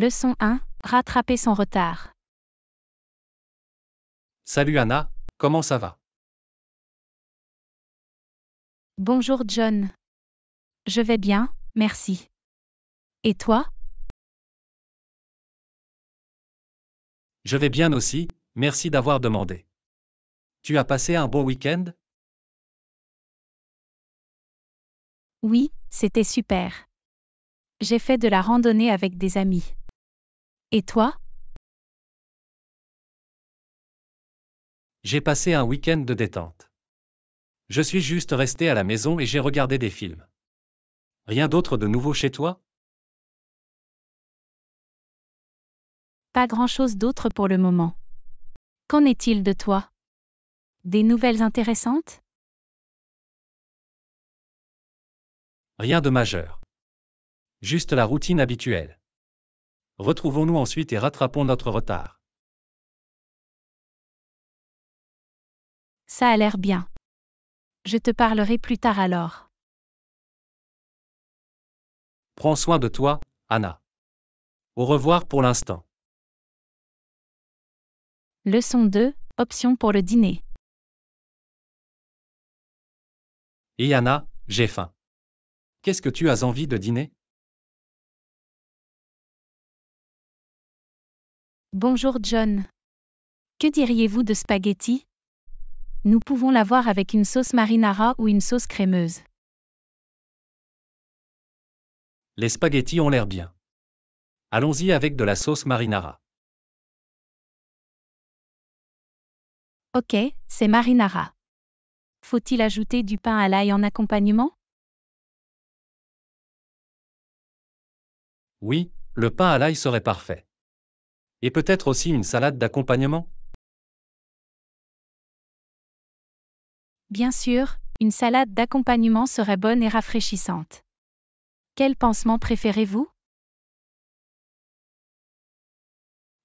Leçon 1. Rattraper son retard. Salut Anna, comment ça va Bonjour John. Je vais bien, merci. Et toi Je vais bien aussi, merci d'avoir demandé. Tu as passé un beau week-end Oui, c'était super. J'ai fait de la randonnée avec des amis. Et toi J'ai passé un week-end de détente. Je suis juste resté à la maison et j'ai regardé des films. Rien d'autre de nouveau chez toi Pas grand-chose d'autre pour le moment. Qu'en est-il de toi Des nouvelles intéressantes Rien de majeur. Juste la routine habituelle. Retrouvons-nous ensuite et rattrapons notre retard. Ça a l'air bien. Je te parlerai plus tard alors. Prends soin de toi, Anna. Au revoir pour l'instant. Leçon 2, option pour le dîner. Et Anna, j'ai faim. Qu'est-ce que tu as envie de dîner Bonjour John. Que diriez-vous de spaghetti Nous pouvons l'avoir avec une sauce marinara ou une sauce crémeuse. Les spaghettis ont l'air bien. Allons-y avec de la sauce marinara. Ok, c'est marinara. Faut-il ajouter du pain à l'ail en accompagnement Oui, le pain à l'ail serait parfait. Et peut-être aussi une salade d'accompagnement Bien sûr, une salade d'accompagnement serait bonne et rafraîchissante. Quel pansement préférez-vous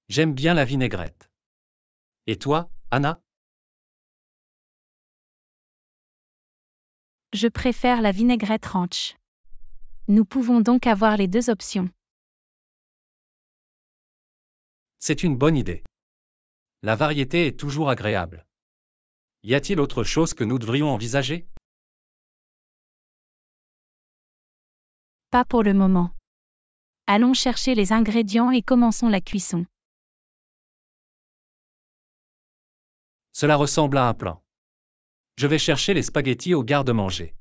J'aime bien la vinaigrette. Et toi, Anna Je préfère la vinaigrette ranch. Nous pouvons donc avoir les deux options. C'est une bonne idée. La variété est toujours agréable. Y a-t-il autre chose que nous devrions envisager Pas pour le moment. Allons chercher les ingrédients et commençons la cuisson. Cela ressemble à un plan. Je vais chercher les spaghettis au garde-manger.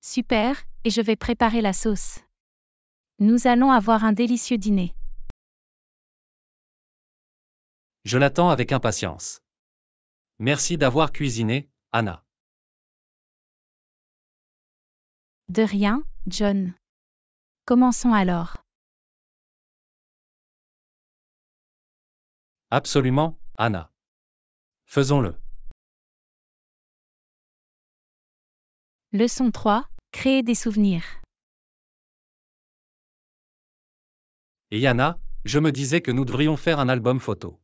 Super, et je vais préparer la sauce. Nous allons avoir un délicieux dîner. Je l'attends avec impatience. Merci d'avoir cuisiné, Anna. De rien, John. Commençons alors. Absolument, Anna. Faisons-le. Leçon 3. Créer des souvenirs. Et Yana, je me disais que nous devrions faire un album photo.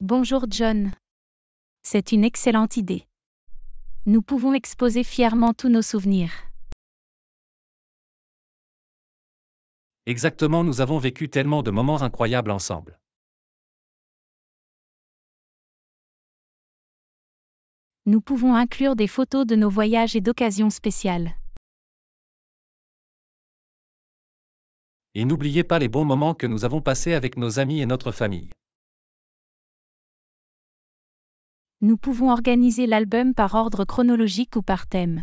Bonjour John. C'est une excellente idée. Nous pouvons exposer fièrement tous nos souvenirs. Exactement, nous avons vécu tellement de moments incroyables ensemble. Nous pouvons inclure des photos de nos voyages et d'occasions spéciales. Et n'oubliez pas les bons moments que nous avons passés avec nos amis et notre famille. Nous pouvons organiser l'album par ordre chronologique ou par thème.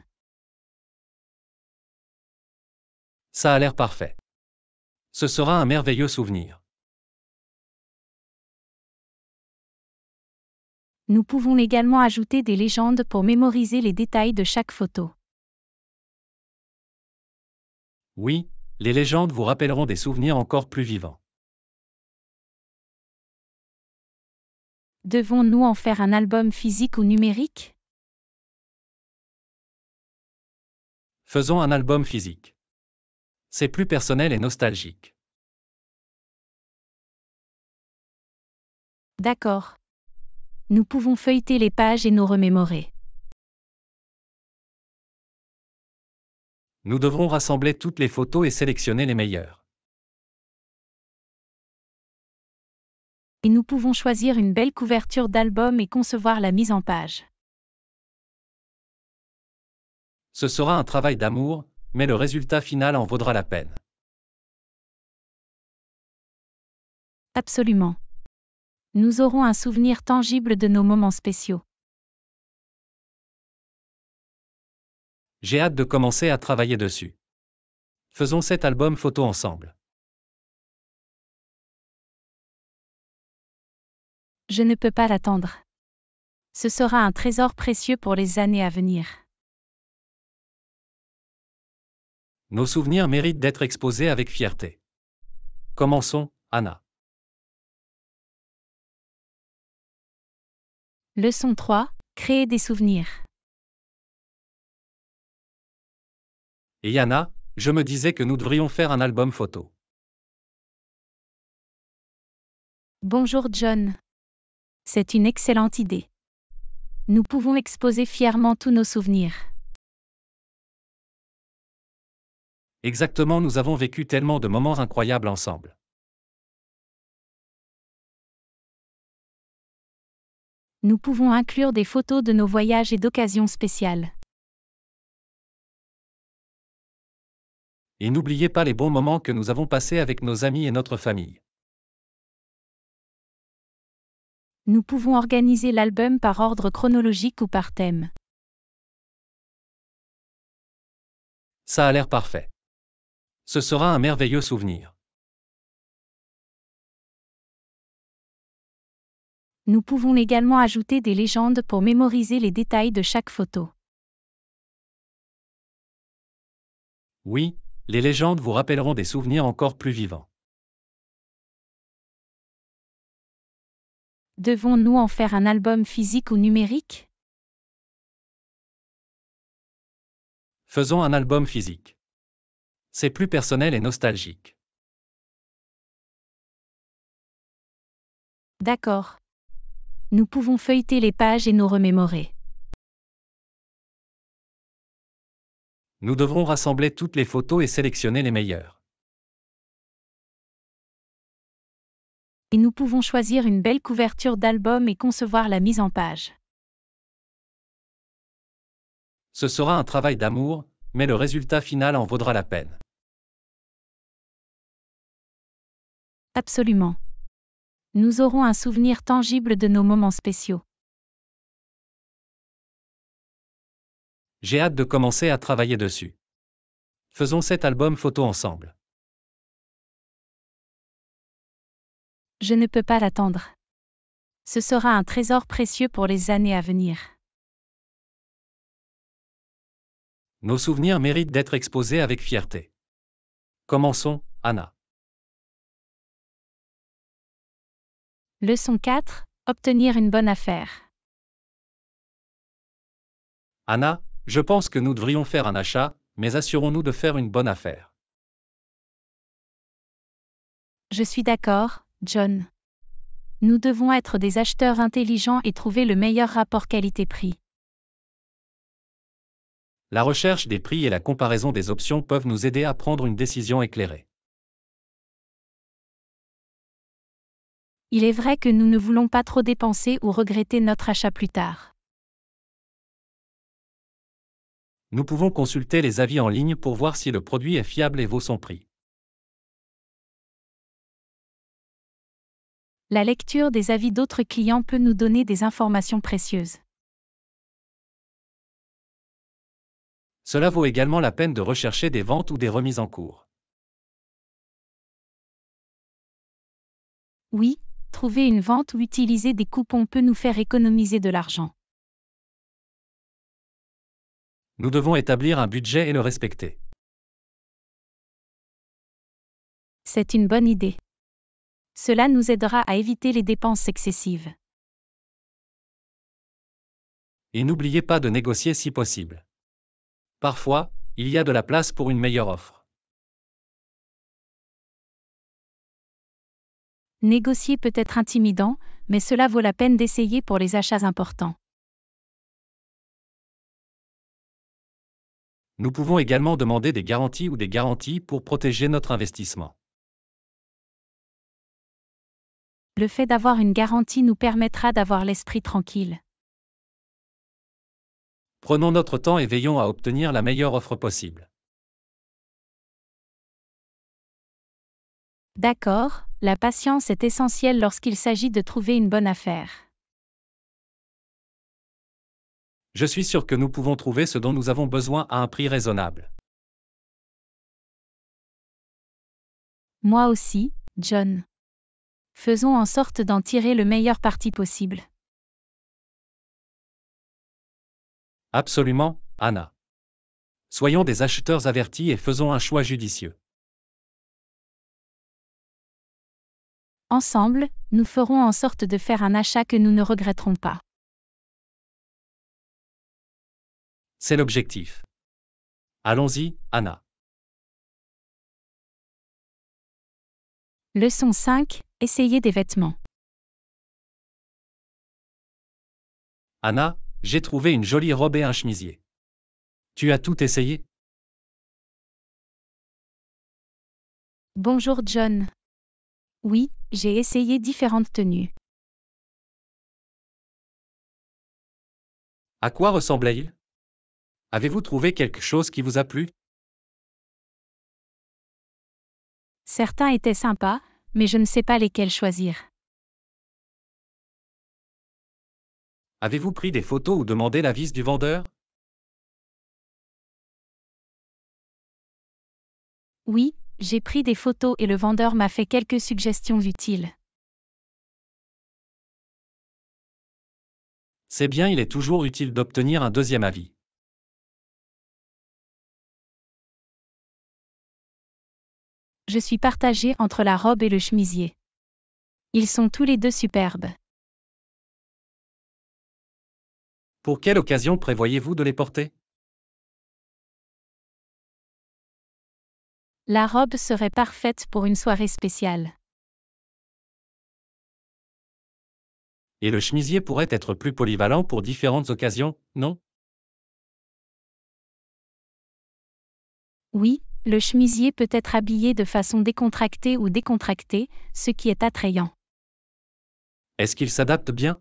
Ça a l'air parfait. Ce sera un merveilleux souvenir. Nous pouvons également ajouter des légendes pour mémoriser les détails de chaque photo. Oui, les légendes vous rappelleront des souvenirs encore plus vivants. Devons-nous en faire un album physique ou numérique Faisons un album physique. C'est plus personnel et nostalgique. D'accord. Nous pouvons feuilleter les pages et nous remémorer. Nous devrons rassembler toutes les photos et sélectionner les meilleures. Et nous pouvons choisir une belle couverture d'album et concevoir la mise en page. Ce sera un travail d'amour, mais le résultat final en vaudra la peine. Absolument. Nous aurons un souvenir tangible de nos moments spéciaux. J'ai hâte de commencer à travailler dessus. Faisons cet album photo ensemble. Je ne peux pas l'attendre. Ce sera un trésor précieux pour les années à venir. Nos souvenirs méritent d'être exposés avec fierté. Commençons, Anna. Leçon 3. Créer des souvenirs. Et Yana, je me disais que nous devrions faire un album photo. Bonjour John. C'est une excellente idée. Nous pouvons exposer fièrement tous nos souvenirs. Exactement, nous avons vécu tellement de moments incroyables ensemble. Nous pouvons inclure des photos de nos voyages et d'occasions spéciales. et n'oubliez pas les bons moments que nous avons passés avec nos amis et notre famille. Nous pouvons organiser l'album par ordre chronologique ou par thème. Ça a l'air parfait. Ce sera un merveilleux souvenir. Nous pouvons également ajouter des légendes pour mémoriser les détails de chaque photo. Oui, les légendes vous rappelleront des souvenirs encore plus vivants. Devons-nous en faire un album physique ou numérique Faisons un album physique. C'est plus personnel et nostalgique. D'accord. Nous pouvons feuilleter les pages et nous remémorer. Nous devrons rassembler toutes les photos et sélectionner les meilleures. Et nous pouvons choisir une belle couverture d'album et concevoir la mise en page. Ce sera un travail d'amour, mais le résultat final en vaudra la peine. Absolument. Nous aurons un souvenir tangible de nos moments spéciaux. J'ai hâte de commencer à travailler dessus. Faisons cet album photo ensemble. Je ne peux pas l'attendre. Ce sera un trésor précieux pour les années à venir. Nos souvenirs méritent d'être exposés avec fierté. Commençons, Anna. Leçon 4. Obtenir une bonne affaire. Anna, je pense que nous devrions faire un achat, mais assurons-nous de faire une bonne affaire. Je suis d'accord, John. Nous devons être des acheteurs intelligents et trouver le meilleur rapport qualité-prix. La recherche des prix et la comparaison des options peuvent nous aider à prendre une décision éclairée. Il est vrai que nous ne voulons pas trop dépenser ou regretter notre achat plus tard. nous pouvons consulter les avis en ligne pour voir si le produit est fiable et vaut son prix. La lecture des avis d'autres clients peut nous donner des informations précieuses. Cela vaut également la peine de rechercher des ventes ou des remises en cours. Oui, trouver une vente ou utiliser des coupons peut nous faire économiser de l'argent. Nous devons établir un budget et le respecter. C'est une bonne idée. Cela nous aidera à éviter les dépenses excessives. Et n'oubliez pas de négocier si possible. Parfois, il y a de la place pour une meilleure offre. Négocier peut être intimidant, mais cela vaut la peine d'essayer pour les achats importants. Nous pouvons également demander des garanties ou des garanties pour protéger notre investissement. Le fait d'avoir une garantie nous permettra d'avoir l'esprit tranquille. Prenons notre temps et veillons à obtenir la meilleure offre possible. D'accord, la patience est essentielle lorsqu'il s'agit de trouver une bonne affaire. Je suis sûr que nous pouvons trouver ce dont nous avons besoin à un prix raisonnable. Moi aussi, John. Faisons en sorte d'en tirer le meilleur parti possible. Absolument, Anna. Soyons des acheteurs avertis et faisons un choix judicieux. Ensemble, nous ferons en sorte de faire un achat que nous ne regretterons pas. C'est l'objectif. Allons-y, Anna. Leçon 5. Essayer des vêtements. Anna, j'ai trouvé une jolie robe et un chemisier. Tu as tout essayé Bonjour John. Oui, j'ai essayé différentes tenues. À quoi ressemblait-il Avez-vous trouvé quelque chose qui vous a plu Certains étaient sympas, mais je ne sais pas lesquels choisir. Avez-vous pris des photos ou demandé l'avis du vendeur Oui, j'ai pris des photos et le vendeur m'a fait quelques suggestions utiles. C'est bien, il est toujours utile d'obtenir un deuxième avis. je suis partagée entre la robe et le chemisier. Ils sont tous les deux superbes. Pour quelle occasion prévoyez-vous de les porter La robe serait parfaite pour une soirée spéciale. Et le chemisier pourrait être plus polyvalent pour différentes occasions, non Oui, le chemisier peut être habillé de façon décontractée ou décontractée, ce qui est attrayant. Est-ce qu'il s'adapte bien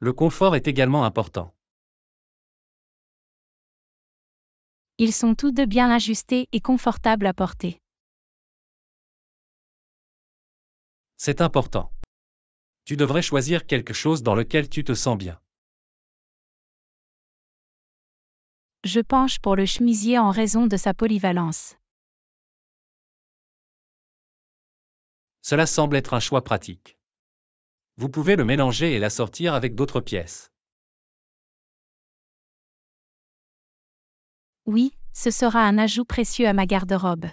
Le confort est également important. Ils sont tous deux bien ajustés et confortables à porter. C'est important. Tu devrais choisir quelque chose dans lequel tu te sens bien. je penche pour le chemisier en raison de sa polyvalence. Cela semble être un choix pratique. Vous pouvez le mélanger et l'assortir avec d'autres pièces. Oui, ce sera un ajout précieux à ma garde-robe.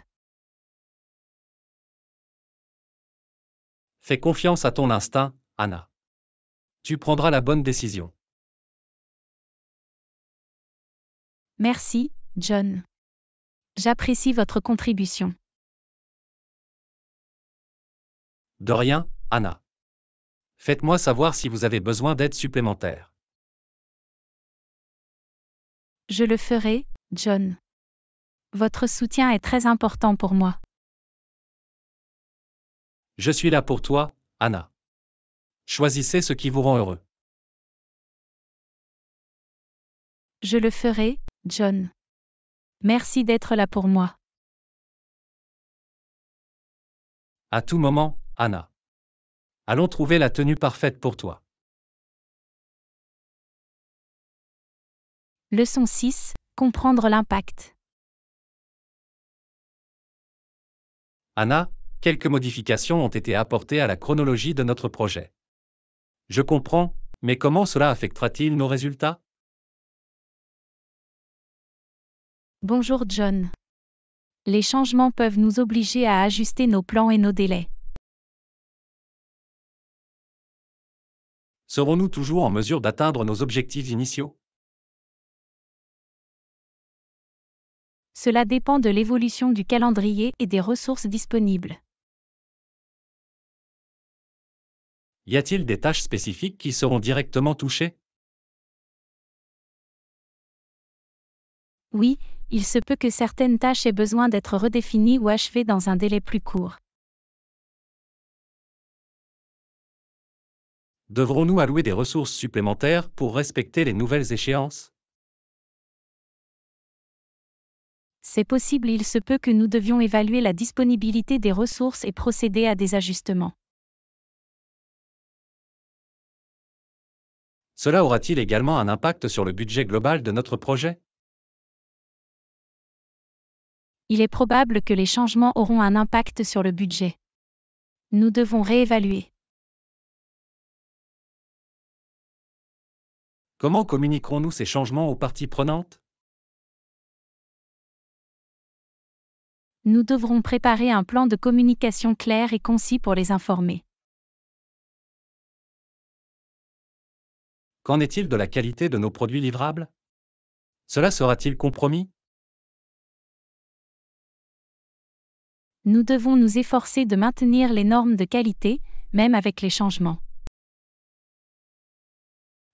Fais confiance à ton instinct, Anna. Tu prendras la bonne décision. Merci, John. J'apprécie votre contribution. De rien, Anna. Faites-moi savoir si vous avez besoin d'aide supplémentaire. Je le ferai, John. Votre soutien est très important pour moi. Je suis là pour toi, Anna. Choisissez ce qui vous rend heureux. Je le ferai, John. Merci d'être là pour moi. À tout moment, Anna. Allons trouver la tenue parfaite pour toi. Leçon 6. Comprendre l'impact. Anna, quelques modifications ont été apportées à la chronologie de notre projet. Je comprends, mais comment cela affectera-t-il nos résultats Bonjour John. Les changements peuvent nous obliger à ajuster nos plans et nos délais. Serons-nous toujours en mesure d'atteindre nos objectifs initiaux Cela dépend de l'évolution du calendrier et des ressources disponibles. Y a-t-il des tâches spécifiques qui seront directement touchées Oui, il se peut que certaines tâches aient besoin d'être redéfinies ou achevées dans un délai plus court. Devrons-nous allouer des ressources supplémentaires pour respecter les nouvelles échéances C'est possible, il se peut que nous devions évaluer la disponibilité des ressources et procéder à des ajustements. Cela aura-t-il également un impact sur le budget global de notre projet il est probable que les changements auront un impact sur le budget. Nous devons réévaluer. Comment communiquerons-nous ces changements aux parties prenantes Nous devrons préparer un plan de communication clair et concis pour les informer. Qu'en est-il de la qualité de nos produits livrables Cela sera-t-il compromis nous devons nous efforcer de maintenir les normes de qualité, même avec les changements.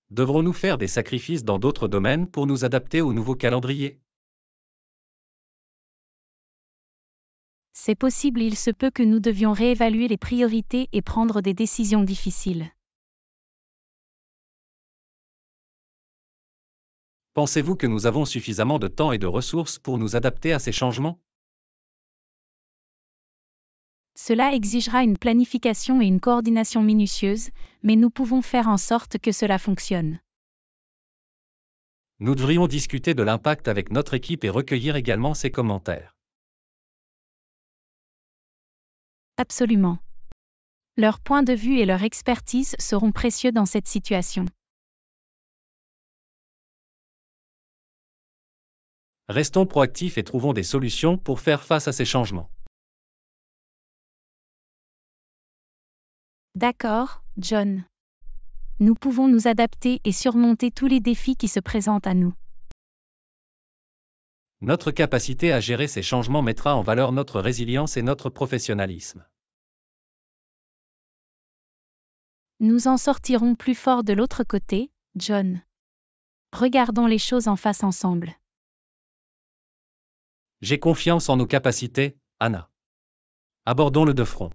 Devrons-nous faire des sacrifices dans d'autres domaines pour nous adapter au nouveau calendrier C'est possible, il se peut que nous devions réévaluer les priorités et prendre des décisions difficiles. Pensez-vous que nous avons suffisamment de temps et de ressources pour nous adapter à ces changements cela exigera une planification et une coordination minutieuses, mais nous pouvons faire en sorte que cela fonctionne. Nous devrions discuter de l'impact avec notre équipe et recueillir également ses commentaires. Absolument. Leur point de vue et leur expertise seront précieux dans cette situation. Restons proactifs et trouvons des solutions pour faire face à ces changements. D'accord, John. Nous pouvons nous adapter et surmonter tous les défis qui se présentent à nous. Notre capacité à gérer ces changements mettra en valeur notre résilience et notre professionnalisme. Nous en sortirons plus forts de l'autre côté, John. Regardons les choses en face ensemble. J'ai confiance en nos capacités, Anna. Abordons-le de front.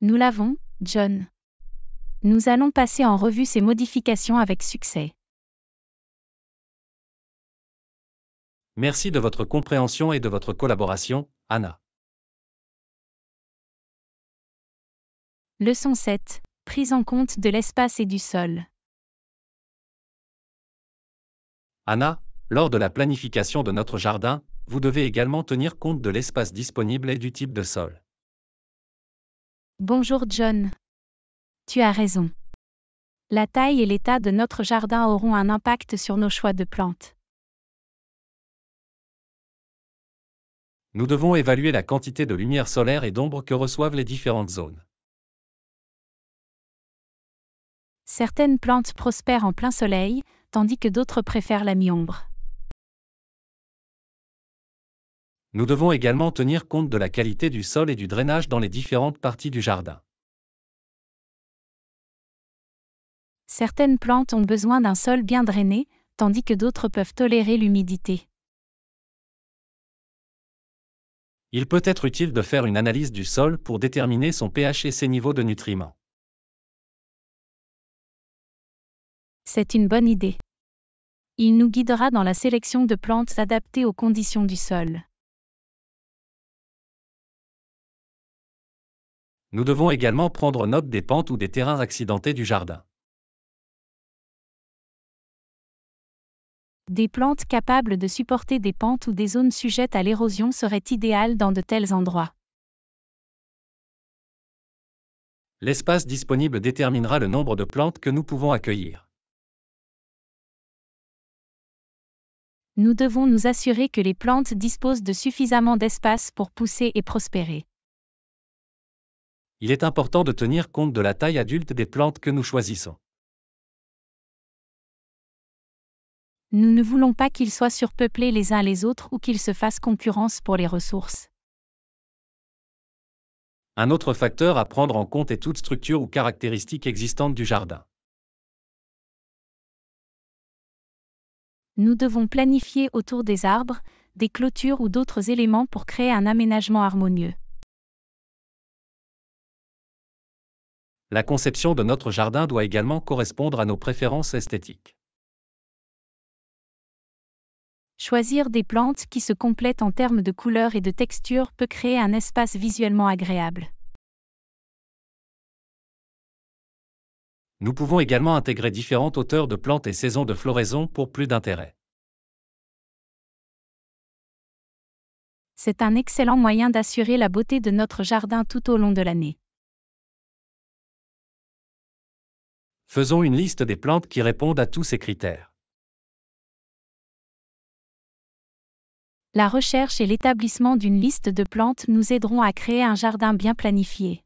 Nous l'avons, John. Nous allons passer en revue ces modifications avec succès. Merci de votre compréhension et de votre collaboration, Anna. Leçon 7. Prise en compte de l'espace et du sol. Anna, lors de la planification de notre jardin, vous devez également tenir compte de l'espace disponible et du type de sol. Bonjour John. Tu as raison. La taille et l'état de notre jardin auront un impact sur nos choix de plantes. Nous devons évaluer la quantité de lumière solaire et d'ombre que reçoivent les différentes zones. Certaines plantes prospèrent en plein soleil, tandis que d'autres préfèrent la mi-ombre. Nous devons également tenir compte de la qualité du sol et du drainage dans les différentes parties du jardin. Certaines plantes ont besoin d'un sol bien drainé, tandis que d'autres peuvent tolérer l'humidité. Il peut être utile de faire une analyse du sol pour déterminer son pH et ses niveaux de nutriments. C'est une bonne idée. Il nous guidera dans la sélection de plantes adaptées aux conditions du sol. Nous devons également prendre note des pentes ou des terrains accidentés du jardin. Des plantes capables de supporter des pentes ou des zones sujettes à l'érosion seraient idéales dans de tels endroits. L'espace disponible déterminera le nombre de plantes que nous pouvons accueillir. Nous devons nous assurer que les plantes disposent de suffisamment d'espace pour pousser et prospérer il est important de tenir compte de la taille adulte des plantes que nous choisissons. Nous ne voulons pas qu'ils soient surpeuplés les uns les autres ou qu'ils se fassent concurrence pour les ressources. Un autre facteur à prendre en compte est toute structure ou caractéristique existante du jardin. Nous devons planifier autour des arbres, des clôtures ou d'autres éléments pour créer un aménagement harmonieux. La conception de notre jardin doit également correspondre à nos préférences esthétiques. Choisir des plantes qui se complètent en termes de couleur et de texture peut créer un espace visuellement agréable. Nous pouvons également intégrer différentes hauteurs de plantes et saisons de floraison pour plus d'intérêt. C'est un excellent moyen d'assurer la beauté de notre jardin tout au long de l'année. Faisons une liste des plantes qui répondent à tous ces critères. La recherche et l'établissement d'une liste de plantes nous aideront à créer un jardin bien planifié.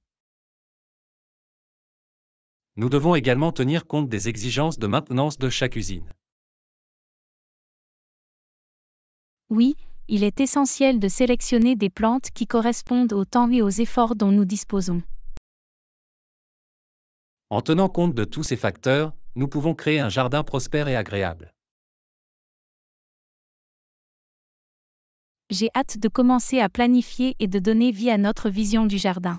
Nous devons également tenir compte des exigences de maintenance de chaque usine. Oui, il est essentiel de sélectionner des plantes qui correspondent au temps et aux efforts dont nous disposons. En tenant compte de tous ces facteurs, nous pouvons créer un jardin prospère et agréable. J'ai hâte de commencer à planifier et de donner vie à notre vision du jardin.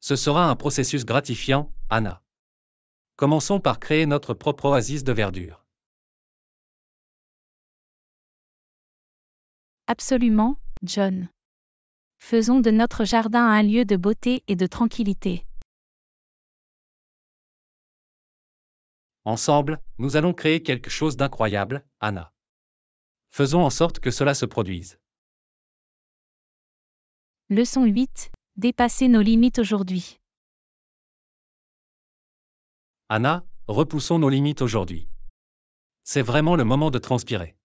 Ce sera un processus gratifiant, Anna. Commençons par créer notre propre oasis de verdure. Absolument, John. Faisons de notre jardin un lieu de beauté et de tranquillité. Ensemble, nous allons créer quelque chose d'incroyable, Anna. Faisons en sorte que cela se produise. Leçon 8. Dépasser nos limites aujourd'hui. Anna, repoussons nos limites aujourd'hui. C'est vraiment le moment de transpirer.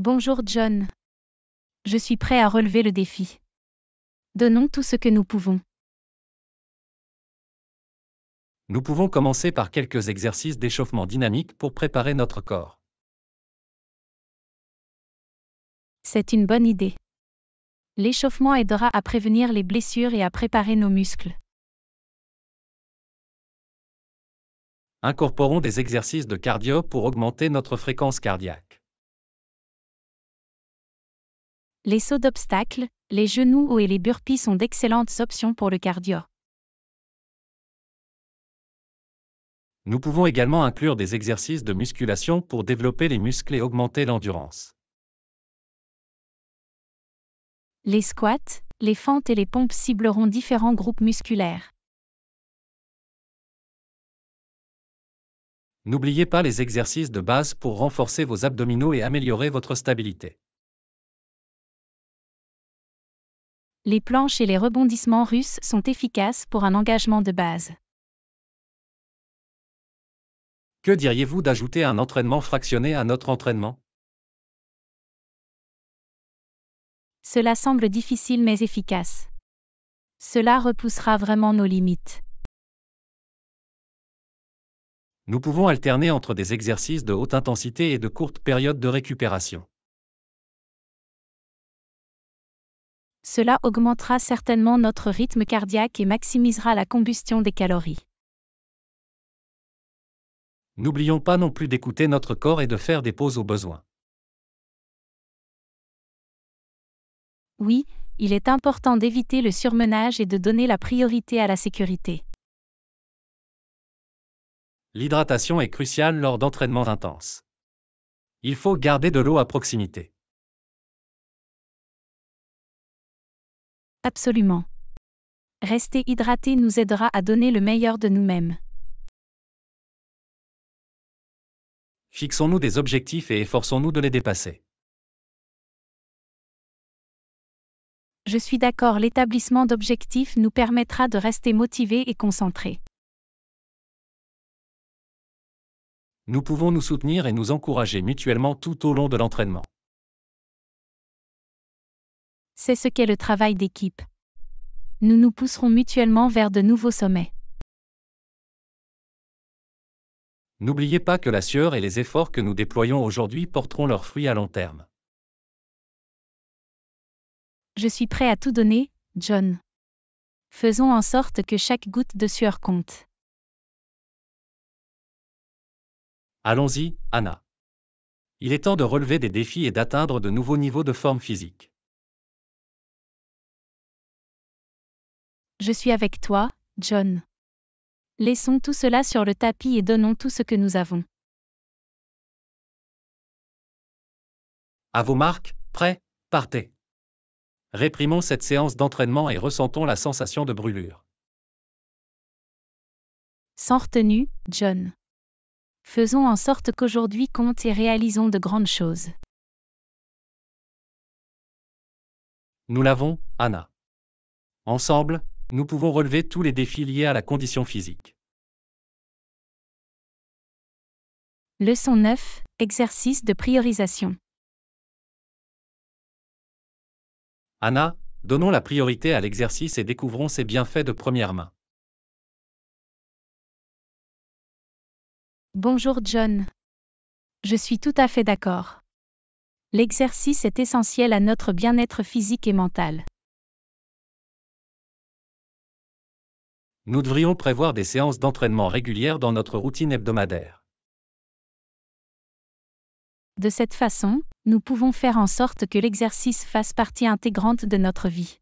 Bonjour John. Je suis prêt à relever le défi. Donnons tout ce que nous pouvons. Nous pouvons commencer par quelques exercices d'échauffement dynamique pour préparer notre corps. C'est une bonne idée. L'échauffement aidera à prévenir les blessures et à préparer nos muscles. Incorporons des exercices de cardio pour augmenter notre fréquence cardiaque. Les sauts d'obstacles, les genoux ou et les burpees sont d'excellentes options pour le cardio. Nous pouvons également inclure des exercices de musculation pour développer les muscles et augmenter l'endurance. Les squats, les fentes et les pompes cibleront différents groupes musculaires. N'oubliez pas les exercices de base pour renforcer vos abdominaux et améliorer votre stabilité. les planches et les rebondissements russes sont efficaces pour un engagement de base. Que diriez-vous d'ajouter un entraînement fractionné à notre entraînement Cela semble difficile mais efficace. Cela repoussera vraiment nos limites. Nous pouvons alterner entre des exercices de haute intensité et de courtes périodes de récupération. Cela augmentera certainement notre rythme cardiaque et maximisera la combustion des calories. N'oublions pas non plus d'écouter notre corps et de faire des pauses au besoin. Oui, il est important d'éviter le surmenage et de donner la priorité à la sécurité. L'hydratation est cruciale lors d'entraînements intenses. Il faut garder de l'eau à proximité. Absolument. Rester hydraté nous aidera à donner le meilleur de nous-mêmes. Fixons-nous des objectifs et efforçons-nous de les dépasser. Je suis d'accord, l'établissement d'objectifs nous permettra de rester motivés et concentrés. Nous pouvons nous soutenir et nous encourager mutuellement tout au long de l'entraînement c'est ce qu'est le travail d'équipe. Nous nous pousserons mutuellement vers de nouveaux sommets. N'oubliez pas que la sueur et les efforts que nous déployons aujourd'hui porteront leurs fruits à long terme. Je suis prêt à tout donner, John. Faisons en sorte que chaque goutte de sueur compte. Allons-y, Anna. Il est temps de relever des défis et d'atteindre de nouveaux niveaux de forme physique. Je suis avec toi, John. Laissons tout cela sur le tapis et donnons tout ce que nous avons. À vos marques, prêts, partez. Réprimons cette séance d'entraînement et ressentons la sensation de brûlure. Sans retenue, John. Faisons en sorte qu'aujourd'hui compte et réalisons de grandes choses. Nous l'avons, Anna. Ensemble, nous pouvons relever tous les défis liés à la condition physique. Leçon 9. Exercice de priorisation. Anna, donnons la priorité à l'exercice et découvrons ses bienfaits de première main. Bonjour John. Je suis tout à fait d'accord. L'exercice est essentiel à notre bien-être physique et mental. nous devrions prévoir des séances d'entraînement régulières dans notre routine hebdomadaire. De cette façon, nous pouvons faire en sorte que l'exercice fasse partie intégrante de notre vie.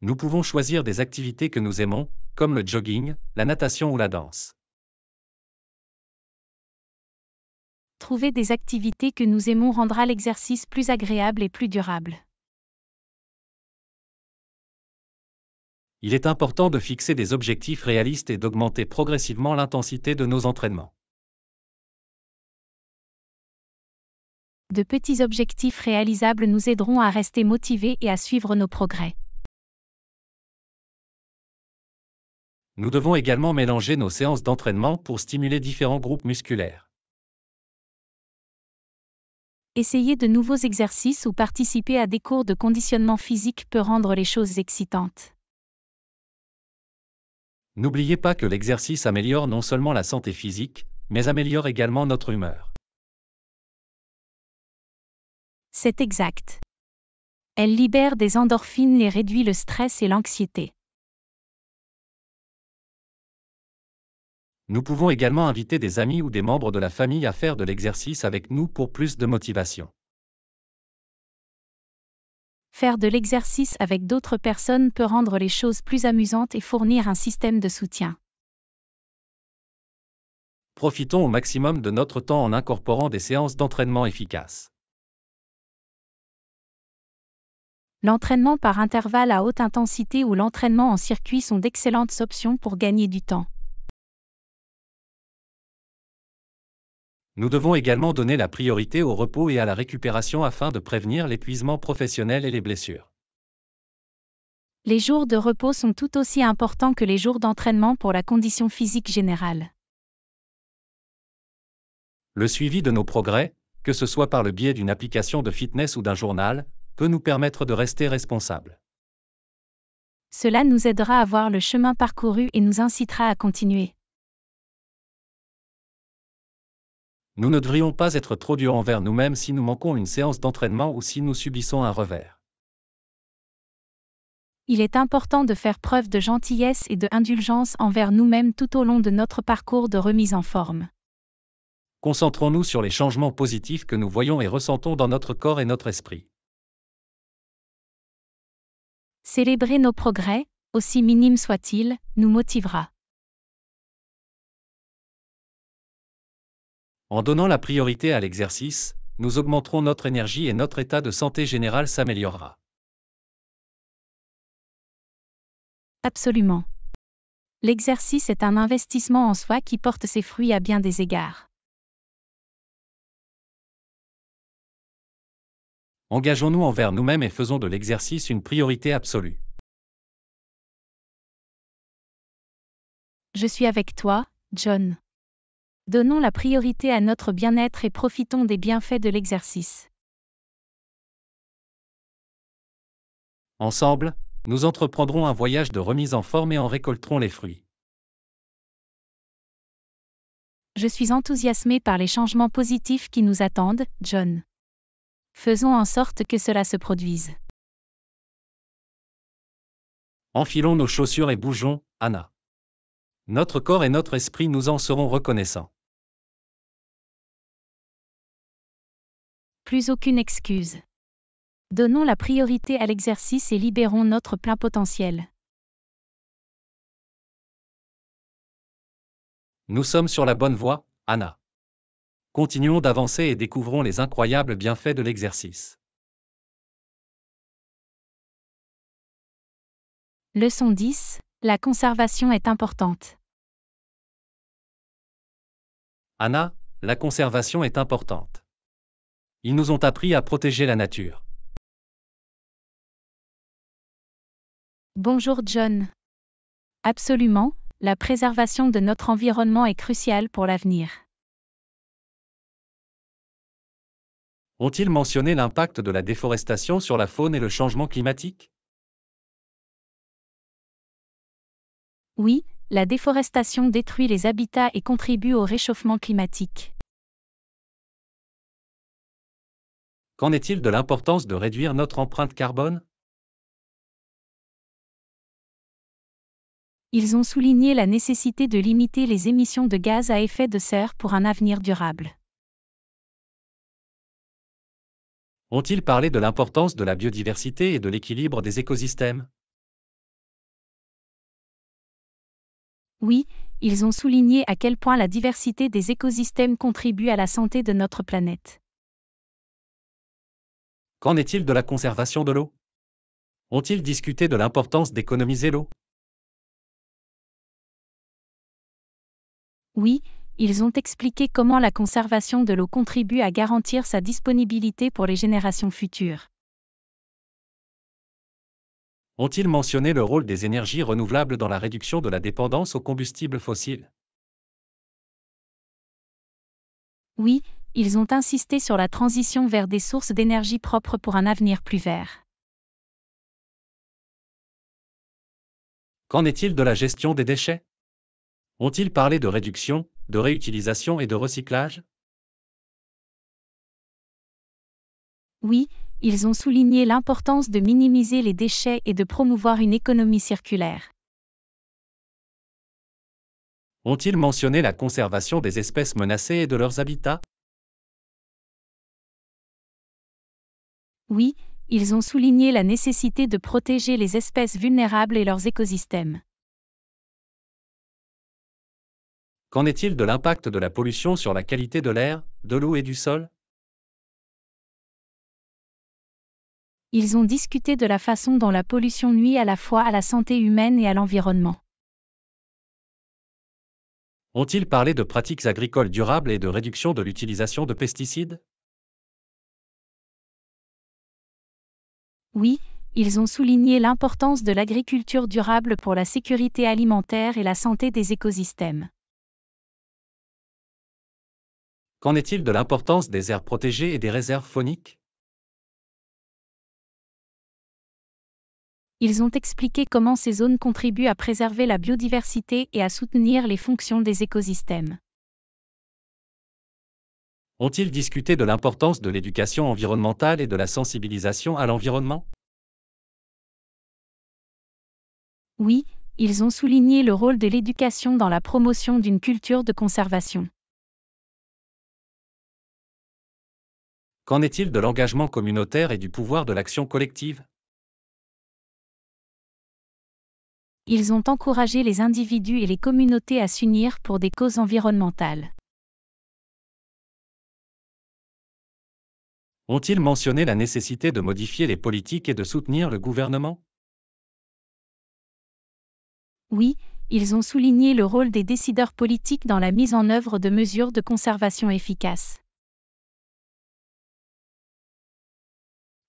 Nous pouvons choisir des activités que nous aimons, comme le jogging, la natation ou la danse. Trouver des activités que nous aimons rendra l'exercice plus agréable et plus durable. il est important de fixer des objectifs réalistes et d'augmenter progressivement l'intensité de nos entraînements. De petits objectifs réalisables nous aideront à rester motivés et à suivre nos progrès. Nous devons également mélanger nos séances d'entraînement pour stimuler différents groupes musculaires. Essayer de nouveaux exercices ou participer à des cours de conditionnement physique peut rendre les choses excitantes. N'oubliez pas que l'exercice améliore non seulement la santé physique, mais améliore également notre humeur. C'est exact. Elle libère des endorphines et réduit le stress et l'anxiété. Nous pouvons également inviter des amis ou des membres de la famille à faire de l'exercice avec nous pour plus de motivation. Faire de l'exercice avec d'autres personnes peut rendre les choses plus amusantes et fournir un système de soutien. Profitons au maximum de notre temps en incorporant des séances d'entraînement efficaces. L'entraînement par intervalle à haute intensité ou l'entraînement en circuit sont d'excellentes options pour gagner du temps. Nous devons également donner la priorité au repos et à la récupération afin de prévenir l'épuisement professionnel et les blessures. Les jours de repos sont tout aussi importants que les jours d'entraînement pour la condition physique générale. Le suivi de nos progrès, que ce soit par le biais d'une application de fitness ou d'un journal, peut nous permettre de rester responsables. Cela nous aidera à voir le chemin parcouru et nous incitera à continuer. Nous ne devrions pas être trop durs envers nous-mêmes si nous manquons une séance d'entraînement ou si nous subissons un revers. Il est important de faire preuve de gentillesse et de indulgence envers nous-mêmes tout au long de notre parcours de remise en forme. Concentrons-nous sur les changements positifs que nous voyons et ressentons dans notre corps et notre esprit. Célébrer nos progrès, aussi minimes soient-ils, nous motivera. En donnant la priorité à l'exercice, nous augmenterons notre énergie et notre état de santé général s'améliorera. Absolument. L'exercice est un investissement en soi qui porte ses fruits à bien des égards. Engageons-nous envers nous-mêmes et faisons de l'exercice une priorité absolue. Je suis avec toi, John. Donnons la priorité à notre bien-être et profitons des bienfaits de l'exercice. Ensemble, nous entreprendrons un voyage de remise en forme et en récolterons les fruits. Je suis enthousiasmé par les changements positifs qui nous attendent, John. Faisons en sorte que cela se produise. Enfilons nos chaussures et bougeons, Anna. Notre corps et notre esprit nous en seront reconnaissants. Plus aucune excuse. Donnons la priorité à l'exercice et libérons notre plein potentiel. Nous sommes sur la bonne voie, Anna. Continuons d'avancer et découvrons les incroyables bienfaits de l'exercice. Leçon 10. La conservation est importante. Anna, la conservation est importante ils nous ont appris à protéger la nature. Bonjour John. Absolument, la préservation de notre environnement est cruciale pour l'avenir. Ont-ils mentionné l'impact de la déforestation sur la faune et le changement climatique Oui, la déforestation détruit les habitats et contribue au réchauffement climatique. Qu'en est-il de l'importance de réduire notre empreinte carbone Ils ont souligné la nécessité de limiter les émissions de gaz à effet de serre pour un avenir durable. Ont-ils parlé de l'importance de la biodiversité et de l'équilibre des écosystèmes Oui, ils ont souligné à quel point la diversité des écosystèmes contribue à la santé de notre planète. Qu'en est-il de la conservation de l'eau Ont-ils discuté de l'importance d'économiser l'eau Oui, ils ont expliqué comment la conservation de l'eau contribue à garantir sa disponibilité pour les générations futures. Ont-ils mentionné le rôle des énergies renouvelables dans la réduction de la dépendance aux combustibles fossiles Oui, ils ont insisté sur la transition vers des sources d'énergie propres pour un avenir plus vert. Qu'en est-il de la gestion des déchets Ont-ils parlé de réduction, de réutilisation et de recyclage Oui, ils ont souligné l'importance de minimiser les déchets et de promouvoir une économie circulaire. Ont-ils mentionné la conservation des espèces menacées et de leurs habitats Oui, ils ont souligné la nécessité de protéger les espèces vulnérables et leurs écosystèmes. Qu'en est-il de l'impact de la pollution sur la qualité de l'air, de l'eau et du sol Ils ont discuté de la façon dont la pollution nuit à la fois à la santé humaine et à l'environnement. Ont-ils parlé de pratiques agricoles durables et de réduction de l'utilisation de pesticides Oui, ils ont souligné l'importance de l'agriculture durable pour la sécurité alimentaire et la santé des écosystèmes. Qu'en est-il de l'importance des aires protégées et des réserves phoniques Ils ont expliqué comment ces zones contribuent à préserver la biodiversité et à soutenir les fonctions des écosystèmes. Ont-ils discuté de l'importance de l'éducation environnementale et de la sensibilisation à l'environnement Oui, ils ont souligné le rôle de l'éducation dans la promotion d'une culture de conservation. Qu'en est-il de l'engagement communautaire et du pouvoir de l'action collective Ils ont encouragé les individus et les communautés à s'unir pour des causes environnementales. Ont-ils mentionné la nécessité de modifier les politiques et de soutenir le gouvernement Oui, ils ont souligné le rôle des décideurs politiques dans la mise en œuvre de mesures de conservation efficaces.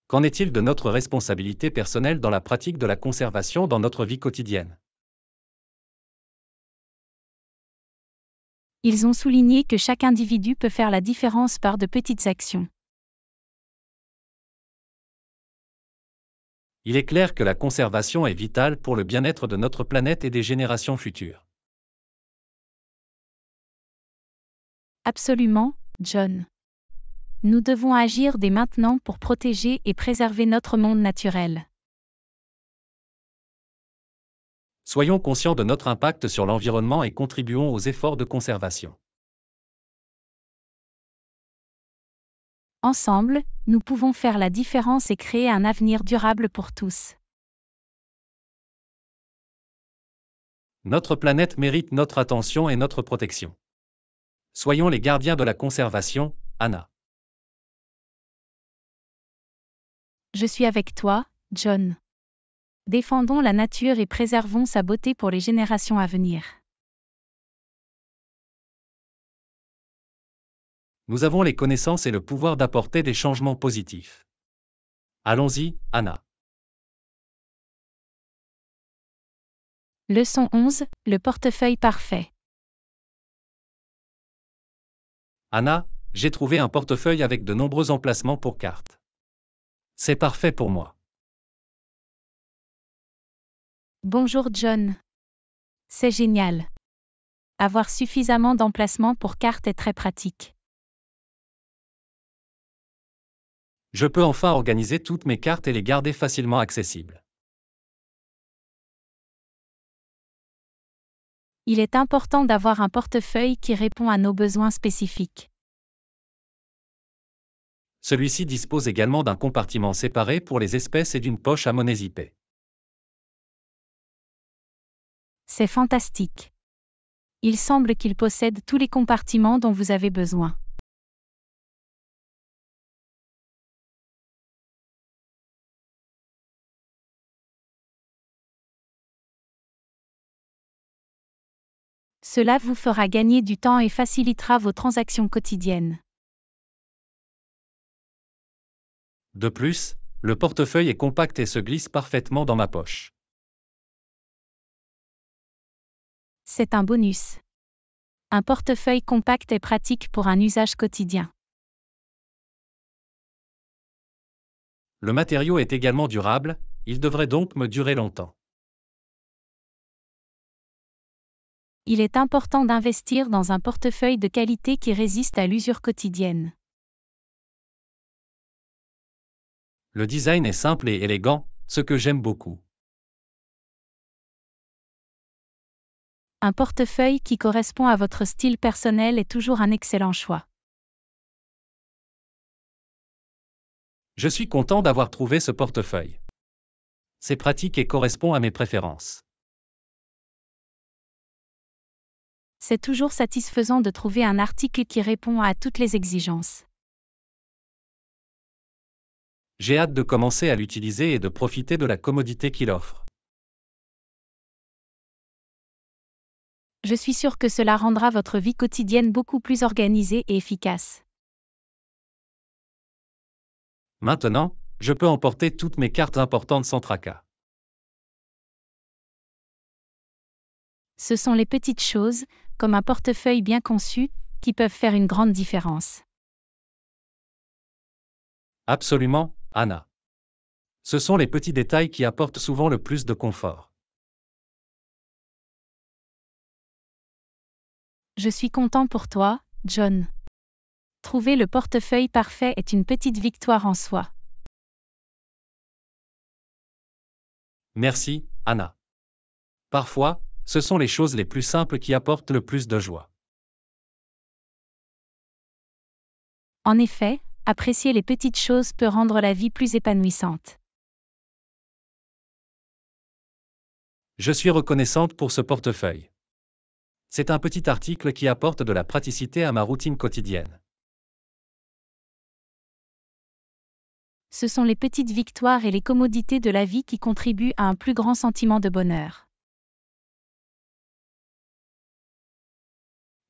Qu'en est-il de notre responsabilité personnelle dans la pratique de la conservation dans notre vie quotidienne Ils ont souligné que chaque individu peut faire la différence par de petites actions. il est clair que la conservation est vitale pour le bien-être de notre planète et des générations futures. Absolument, John. Nous devons agir dès maintenant pour protéger et préserver notre monde naturel. Soyons conscients de notre impact sur l'environnement et contribuons aux efforts de conservation. Ensemble, nous pouvons faire la différence et créer un avenir durable pour tous. Notre planète mérite notre attention et notre protection. Soyons les gardiens de la conservation, Anna. Je suis avec toi, John. Défendons la nature et préservons sa beauté pour les générations à venir. Nous avons les connaissances et le pouvoir d'apporter des changements positifs. Allons-y, Anna. Leçon 11, le portefeuille parfait. Anna, j'ai trouvé un portefeuille avec de nombreux emplacements pour cartes. C'est parfait pour moi. Bonjour John. C'est génial. Avoir suffisamment d'emplacements pour cartes est très pratique. je peux enfin organiser toutes mes cartes et les garder facilement accessibles. Il est important d'avoir un portefeuille qui répond à nos besoins spécifiques. Celui-ci dispose également d'un compartiment séparé pour les espèces et d'une poche à monnaie IP. C'est fantastique. Il semble qu'il possède tous les compartiments dont vous avez besoin. Cela vous fera gagner du temps et facilitera vos transactions quotidiennes. De plus, le portefeuille est compact et se glisse parfaitement dans ma poche. C'est un bonus. Un portefeuille compact est pratique pour un usage quotidien. Le matériau est également durable, il devrait donc me durer longtemps. il est important d'investir dans un portefeuille de qualité qui résiste à l'usure quotidienne. Le design est simple et élégant, ce que j'aime beaucoup. Un portefeuille qui correspond à votre style personnel est toujours un excellent choix. Je suis content d'avoir trouvé ce portefeuille. C'est pratique et correspond à mes préférences. c'est toujours satisfaisant de trouver un article qui répond à toutes les exigences. J'ai hâte de commencer à l'utiliser et de profiter de la commodité qu'il offre. Je suis sûre que cela rendra votre vie quotidienne beaucoup plus organisée et efficace. Maintenant, je peux emporter toutes mes cartes importantes sans tracas. Ce sont les petites choses, comme un portefeuille bien conçu, qui peuvent faire une grande différence. Absolument, Anna. Ce sont les petits détails qui apportent souvent le plus de confort. Je suis content pour toi, John. Trouver le portefeuille parfait est une petite victoire en soi. Merci, Anna. Parfois, ce sont les choses les plus simples qui apportent le plus de joie. En effet, apprécier les petites choses peut rendre la vie plus épanouissante. Je suis reconnaissante pour ce portefeuille. C'est un petit article qui apporte de la praticité à ma routine quotidienne. Ce sont les petites victoires et les commodités de la vie qui contribuent à un plus grand sentiment de bonheur.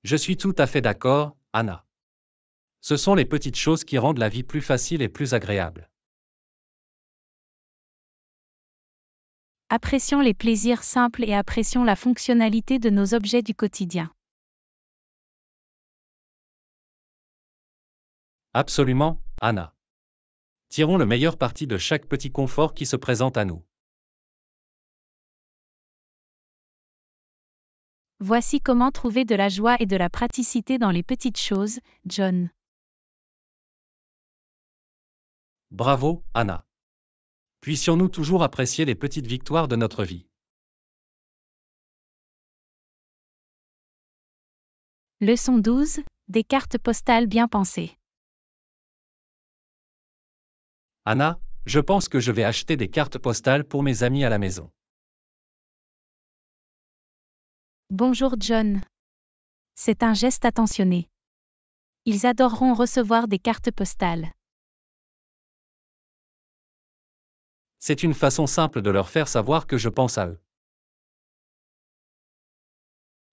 Je suis tout à fait d'accord, Anna. Ce sont les petites choses qui rendent la vie plus facile et plus agréable. Apprécions les plaisirs simples et apprécions la fonctionnalité de nos objets du quotidien. Absolument, Anna. Tirons le meilleur parti de chaque petit confort qui se présente à nous. Voici comment trouver de la joie et de la praticité dans les petites choses, John. Bravo, Anna. Puissions-nous toujours apprécier les petites victoires de notre vie. Leçon 12. Des cartes postales bien pensées. Anna, je pense que je vais acheter des cartes postales pour mes amis à la maison. Bonjour John. C'est un geste attentionné. Ils adoreront recevoir des cartes postales. C'est une façon simple de leur faire savoir que je pense à eux.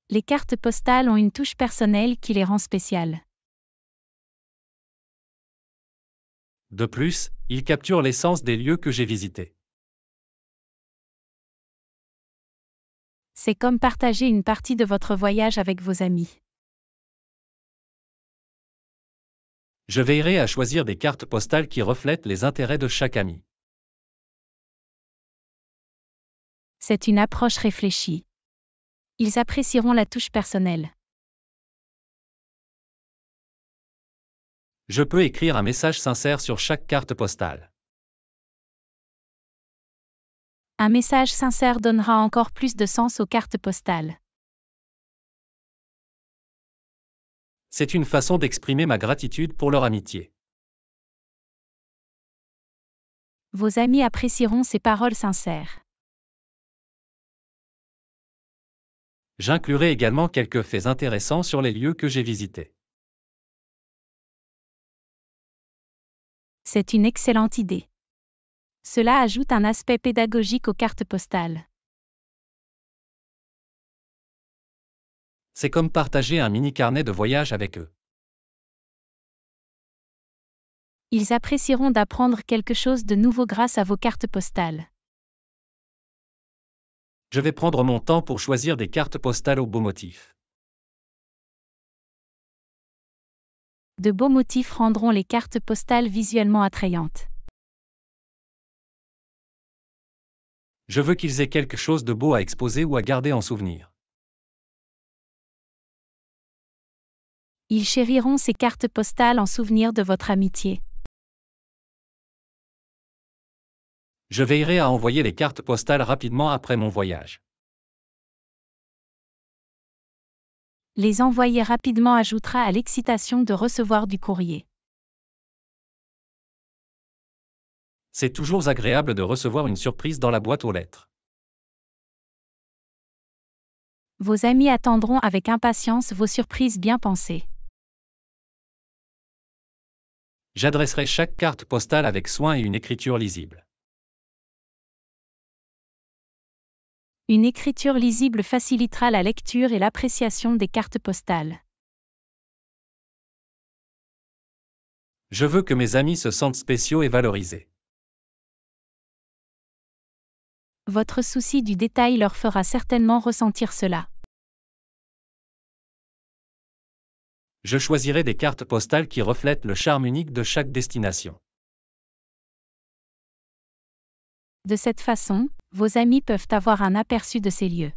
Les cartes postales ont une touche personnelle qui les rend spéciales. De plus, ils capturent l'essence des lieux que j'ai visités. C'est comme partager une partie de votre voyage avec vos amis. Je veillerai à choisir des cartes postales qui reflètent les intérêts de chaque ami. C'est une approche réfléchie. Ils apprécieront la touche personnelle. Je peux écrire un message sincère sur chaque carte postale. Un message sincère donnera encore plus de sens aux cartes postales. C'est une façon d'exprimer ma gratitude pour leur amitié. Vos amis apprécieront ces paroles sincères. J'inclurai également quelques faits intéressants sur les lieux que j'ai visités. C'est une excellente idée. Cela ajoute un aspect pédagogique aux cartes postales. C'est comme partager un mini carnet de voyage avec eux. Ils apprécieront d'apprendre quelque chose de nouveau grâce à vos cartes postales. Je vais prendre mon temps pour choisir des cartes postales aux beaux motifs. De beaux motifs rendront les cartes postales visuellement attrayantes. je veux qu'ils aient quelque chose de beau à exposer ou à garder en souvenir. Ils chériront ces cartes postales en souvenir de votre amitié. Je veillerai à envoyer les cartes postales rapidement après mon voyage. Les envoyer rapidement ajoutera à l'excitation de recevoir du courrier. C'est toujours agréable de recevoir une surprise dans la boîte aux lettres. Vos amis attendront avec impatience vos surprises bien pensées. J'adresserai chaque carte postale avec soin et une écriture lisible. Une écriture lisible facilitera la lecture et l'appréciation des cartes postales. Je veux que mes amis se sentent spéciaux et valorisés. votre souci du détail leur fera certainement ressentir cela. Je choisirai des cartes postales qui reflètent le charme unique de chaque destination. De cette façon, vos amis peuvent avoir un aperçu de ces lieux.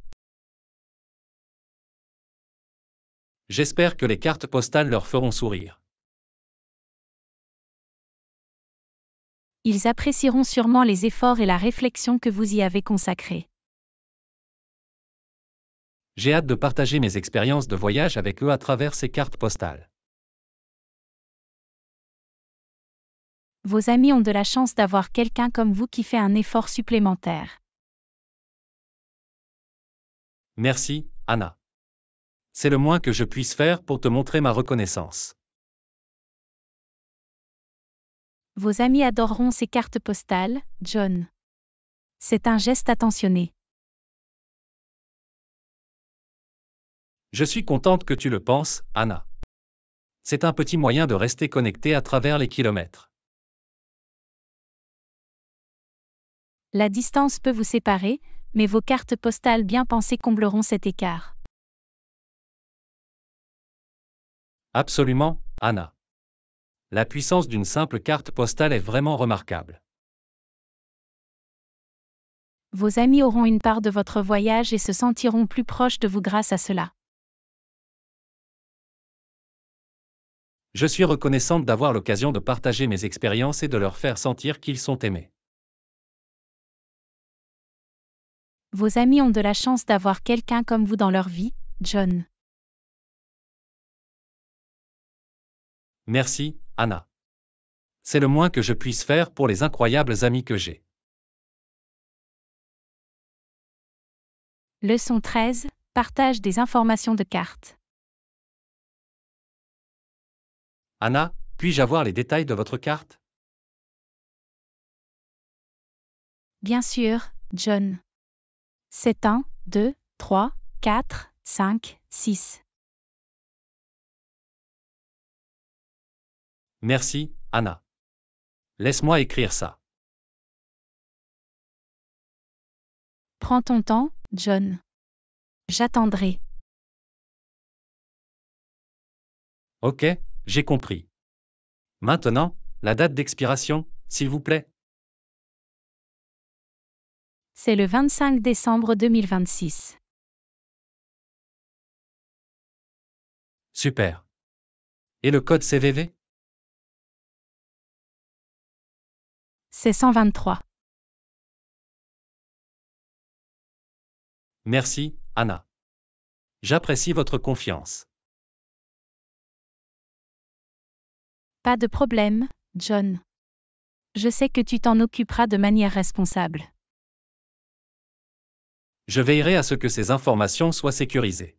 J'espère que les cartes postales leur feront sourire. ils apprécieront sûrement les efforts et la réflexion que vous y avez consacrés. J'ai hâte de partager mes expériences de voyage avec eux à travers ces cartes postales. Vos amis ont de la chance d'avoir quelqu'un comme vous qui fait un effort supplémentaire. Merci, Anna. C'est le moins que je puisse faire pour te montrer ma reconnaissance. Vos amis adoreront ces cartes postales, John. C'est un geste attentionné. Je suis contente que tu le penses, Anna. C'est un petit moyen de rester connecté à travers les kilomètres. La distance peut vous séparer, mais vos cartes postales bien pensées combleront cet écart. Absolument, Anna la puissance d'une simple carte postale est vraiment remarquable. Vos amis auront une part de votre voyage et se sentiront plus proches de vous grâce à cela. Je suis reconnaissante d'avoir l'occasion de partager mes expériences et de leur faire sentir qu'ils sont aimés. Vos amis ont de la chance d'avoir quelqu'un comme vous dans leur vie, John. Merci, Anna. C'est le moins que je puisse faire pour les incroyables amis que j'ai. Leçon 13. Partage des informations de carte. Anna, puis-je avoir les détails de votre carte Bien sûr, John. C'est 1, 2, 3, 4, 5, 6. Merci, Anna. Laisse-moi écrire ça. Prends ton temps, John. J'attendrai. Ok, j'ai compris. Maintenant, la date d'expiration, s'il vous plaît. C'est le 25 décembre 2026. Super. Et le code CVV c'est 123. Merci, Anna. J'apprécie votre confiance. Pas de problème, John. Je sais que tu t'en occuperas de manière responsable. Je veillerai à ce que ces informations soient sécurisées.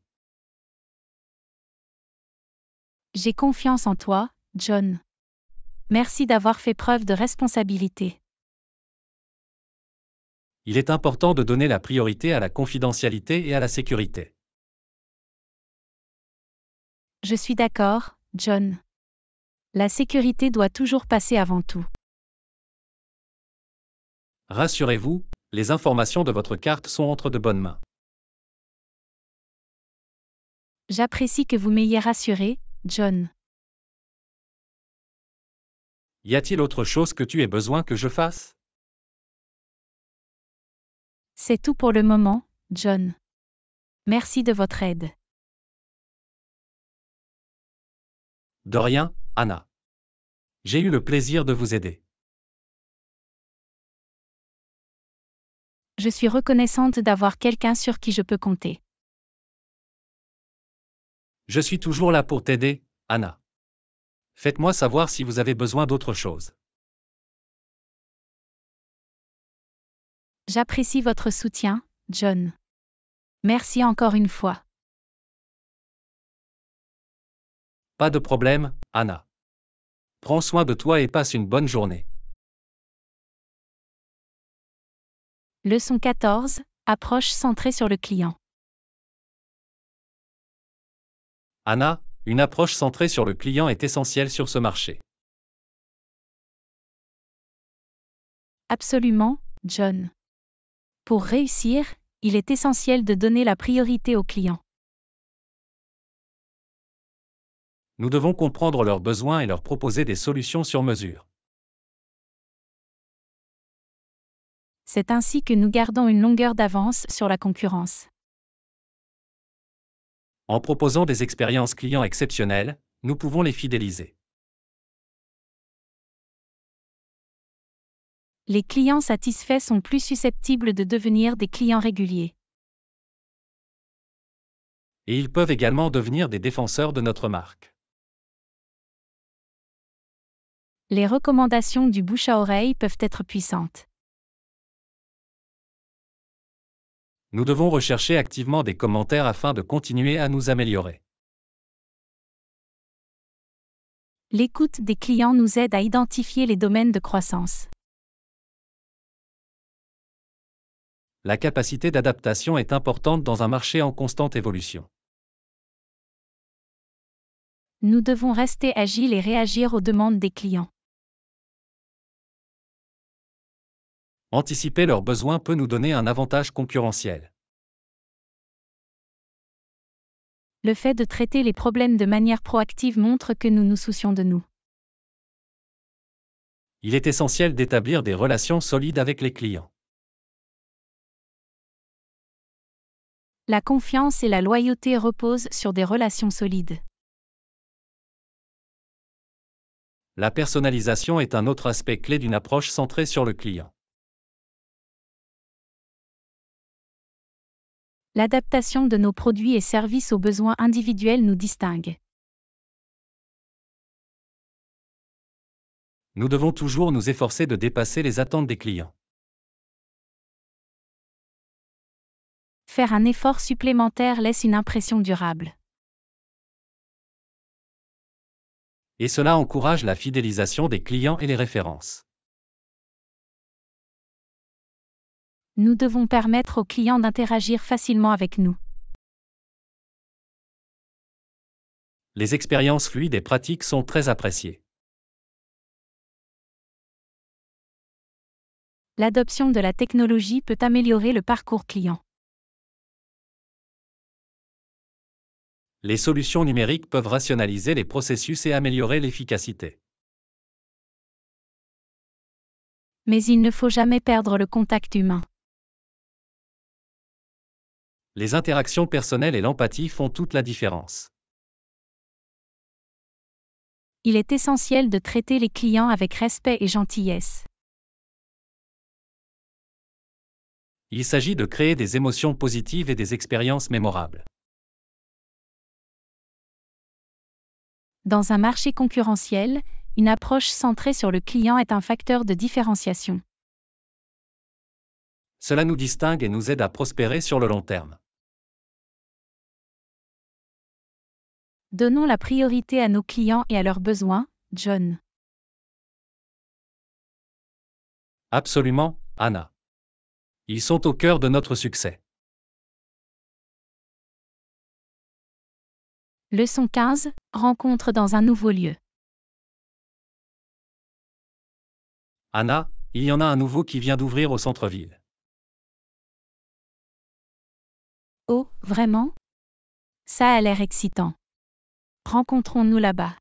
J'ai confiance en toi, John. Merci d'avoir fait preuve de responsabilité. Il est important de donner la priorité à la confidentialité et à la sécurité. Je suis d'accord, John. La sécurité doit toujours passer avant tout. Rassurez-vous, les informations de votre carte sont entre de bonnes mains. J'apprécie que vous m'ayez rassuré, John. Y a-t-il autre chose que tu aies besoin que je fasse C'est tout pour le moment, John. Merci de votre aide. De rien, Anna. J'ai eu le plaisir de vous aider. Je suis reconnaissante d'avoir quelqu'un sur qui je peux compter. Je suis toujours là pour t'aider, Anna. Faites-moi savoir si vous avez besoin d'autre chose. J'apprécie votre soutien, John. Merci encore une fois. Pas de problème, Anna. Prends soin de toi et passe une bonne journée. Leçon 14. Approche centrée sur le client. Anna, une approche centrée sur le client est essentielle sur ce marché. Absolument, John. Pour réussir, il est essentiel de donner la priorité aux clients. Nous devons comprendre leurs besoins et leur proposer des solutions sur mesure. C'est ainsi que nous gardons une longueur d'avance sur la concurrence. En proposant des expériences clients exceptionnelles, nous pouvons les fidéliser. Les clients satisfaits sont plus susceptibles de devenir des clients réguliers. Et ils peuvent également devenir des défenseurs de notre marque. Les recommandations du bouche à oreille peuvent être puissantes. Nous devons rechercher activement des commentaires afin de continuer à nous améliorer. L'écoute des clients nous aide à identifier les domaines de croissance. La capacité d'adaptation est importante dans un marché en constante évolution. Nous devons rester agiles et réagir aux demandes des clients. Anticiper leurs besoins peut nous donner un avantage concurrentiel. Le fait de traiter les problèmes de manière proactive montre que nous nous soucions de nous. Il est essentiel d'établir des relations solides avec les clients. La confiance et la loyauté reposent sur des relations solides. La personnalisation est un autre aspect clé d'une approche centrée sur le client. l'adaptation de nos produits et services aux besoins individuels nous distingue. Nous devons toujours nous efforcer de dépasser les attentes des clients. Faire un effort supplémentaire laisse une impression durable. Et cela encourage la fidélisation des clients et les références. nous devons permettre aux clients d'interagir facilement avec nous. Les expériences fluides et pratiques sont très appréciées. L'adoption de la technologie peut améliorer le parcours client. Les solutions numériques peuvent rationaliser les processus et améliorer l'efficacité. Mais il ne faut jamais perdre le contact humain les interactions personnelles et l'empathie font toute la différence. Il est essentiel de traiter les clients avec respect et gentillesse. Il s'agit de créer des émotions positives et des expériences mémorables. Dans un marché concurrentiel, une approche centrée sur le client est un facteur de différenciation. Cela nous distingue et nous aide à prospérer sur le long terme. Donnons la priorité à nos clients et à leurs besoins, John. Absolument, Anna. Ils sont au cœur de notre succès. Leçon 15. Rencontre dans un nouveau lieu. Anna, il y en a un nouveau qui vient d'ouvrir au centre-ville. Oh, vraiment Ça a l'air excitant. Rencontrons-nous là-bas.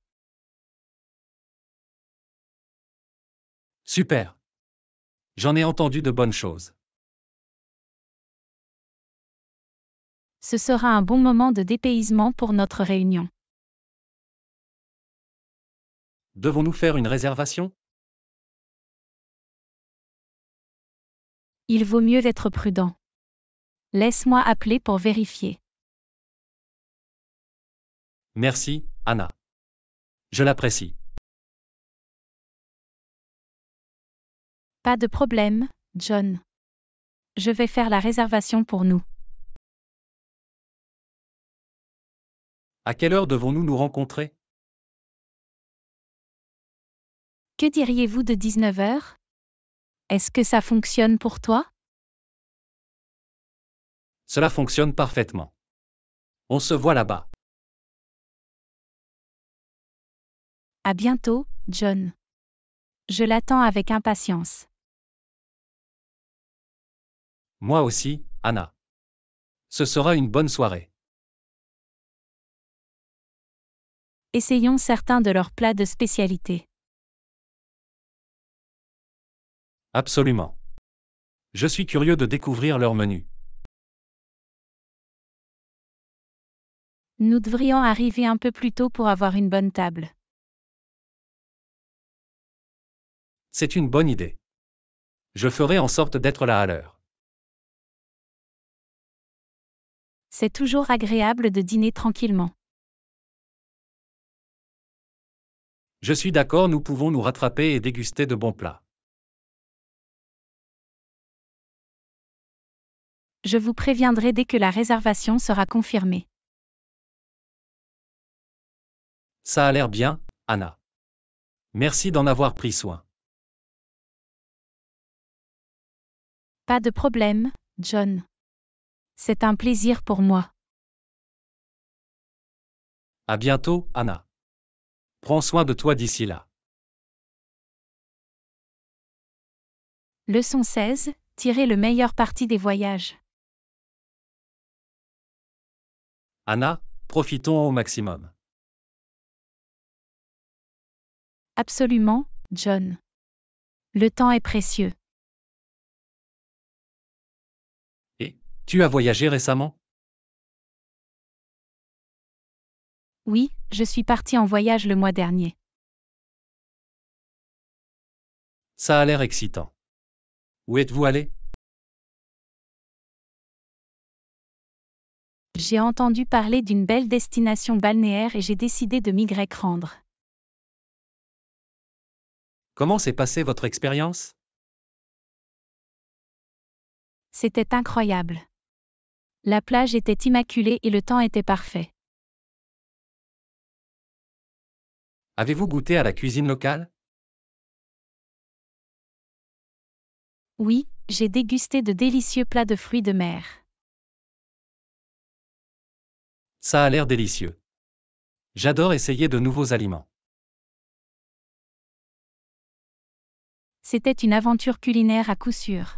Super. J'en ai entendu de bonnes choses. Ce sera un bon moment de dépaysement pour notre réunion. Devons-nous faire une réservation Il vaut mieux être prudent. Laisse-moi appeler pour vérifier. Merci, Anna. Je l'apprécie. Pas de problème, John. Je vais faire la réservation pour nous. À quelle heure devons-nous nous rencontrer Que diriez-vous de 19h Est-ce que ça fonctionne pour toi Cela fonctionne parfaitement. On se voit là-bas. À bientôt, John. Je l'attends avec impatience. Moi aussi, Anna. Ce sera une bonne soirée. Essayons certains de leurs plats de spécialité. Absolument. Je suis curieux de découvrir leur menu. Nous devrions arriver un peu plus tôt pour avoir une bonne table. C'est une bonne idée. Je ferai en sorte d'être là à l'heure. C'est toujours agréable de dîner tranquillement. Je suis d'accord, nous pouvons nous rattraper et déguster de bons plats. Je vous préviendrai dès que la réservation sera confirmée. Ça a l'air bien, Anna. Merci d'en avoir pris soin. Pas de problème, John. C'est un plaisir pour moi. À bientôt, Anna. Prends soin de toi d'ici là. Leçon 16. Tirer le meilleur parti des voyages. Anna, profitons au maximum. Absolument, John. Le temps est précieux. Tu as voyagé récemment Oui, je suis parti en voyage le mois dernier. Ça a l'air excitant. Où êtes-vous allé J'ai entendu parler d'une belle destination balnéaire et j'ai décidé de m'y rendre. Comment s'est passée votre expérience C'était incroyable. La plage était immaculée et le temps était parfait. Avez-vous goûté à la cuisine locale Oui, j'ai dégusté de délicieux plats de fruits de mer. Ça a l'air délicieux. J'adore essayer de nouveaux aliments. C'était une aventure culinaire à coup sûr.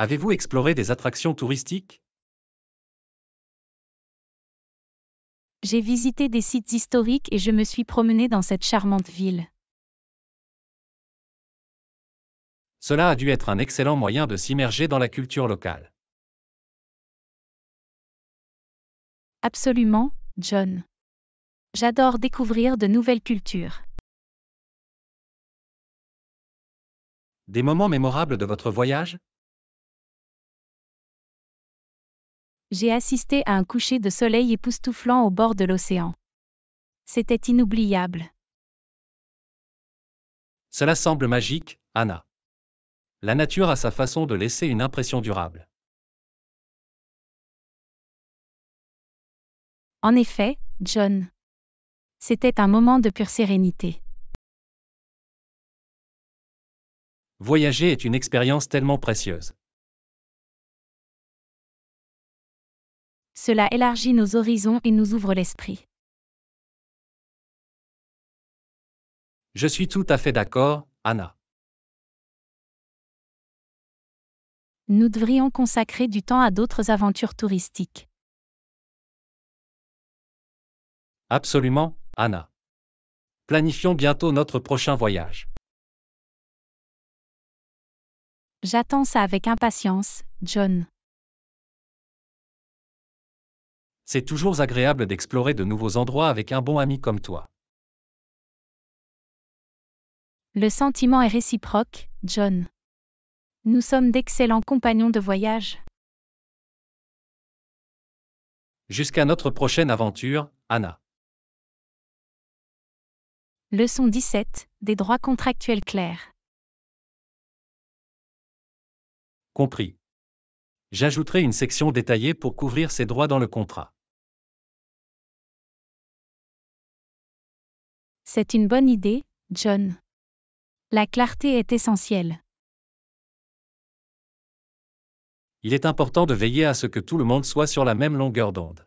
Avez-vous exploré des attractions touristiques J'ai visité des sites historiques et je me suis promené dans cette charmante ville. Cela a dû être un excellent moyen de s'immerger dans la culture locale. Absolument, John. J'adore découvrir de nouvelles cultures. Des moments mémorables de votre voyage J'ai assisté à un coucher de soleil époustouflant au bord de l'océan. C'était inoubliable. Cela semble magique, Anna. La nature a sa façon de laisser une impression durable. En effet, John. C'était un moment de pure sérénité. Voyager est une expérience tellement précieuse. Cela élargit nos horizons et nous ouvre l'esprit. Je suis tout à fait d'accord, Anna. Nous devrions consacrer du temps à d'autres aventures touristiques. Absolument, Anna. Planifions bientôt notre prochain voyage. J'attends ça avec impatience, John. C'est toujours agréable d'explorer de nouveaux endroits avec un bon ami comme toi. Le sentiment est réciproque, John. Nous sommes d'excellents compagnons de voyage. Jusqu'à notre prochaine aventure, Anna. Leçon 17. Des droits contractuels clairs. Compris. J'ajouterai une section détaillée pour couvrir ces droits dans le contrat. C'est une bonne idée, John. La clarté est essentielle. Il est important de veiller à ce que tout le monde soit sur la même longueur d'onde.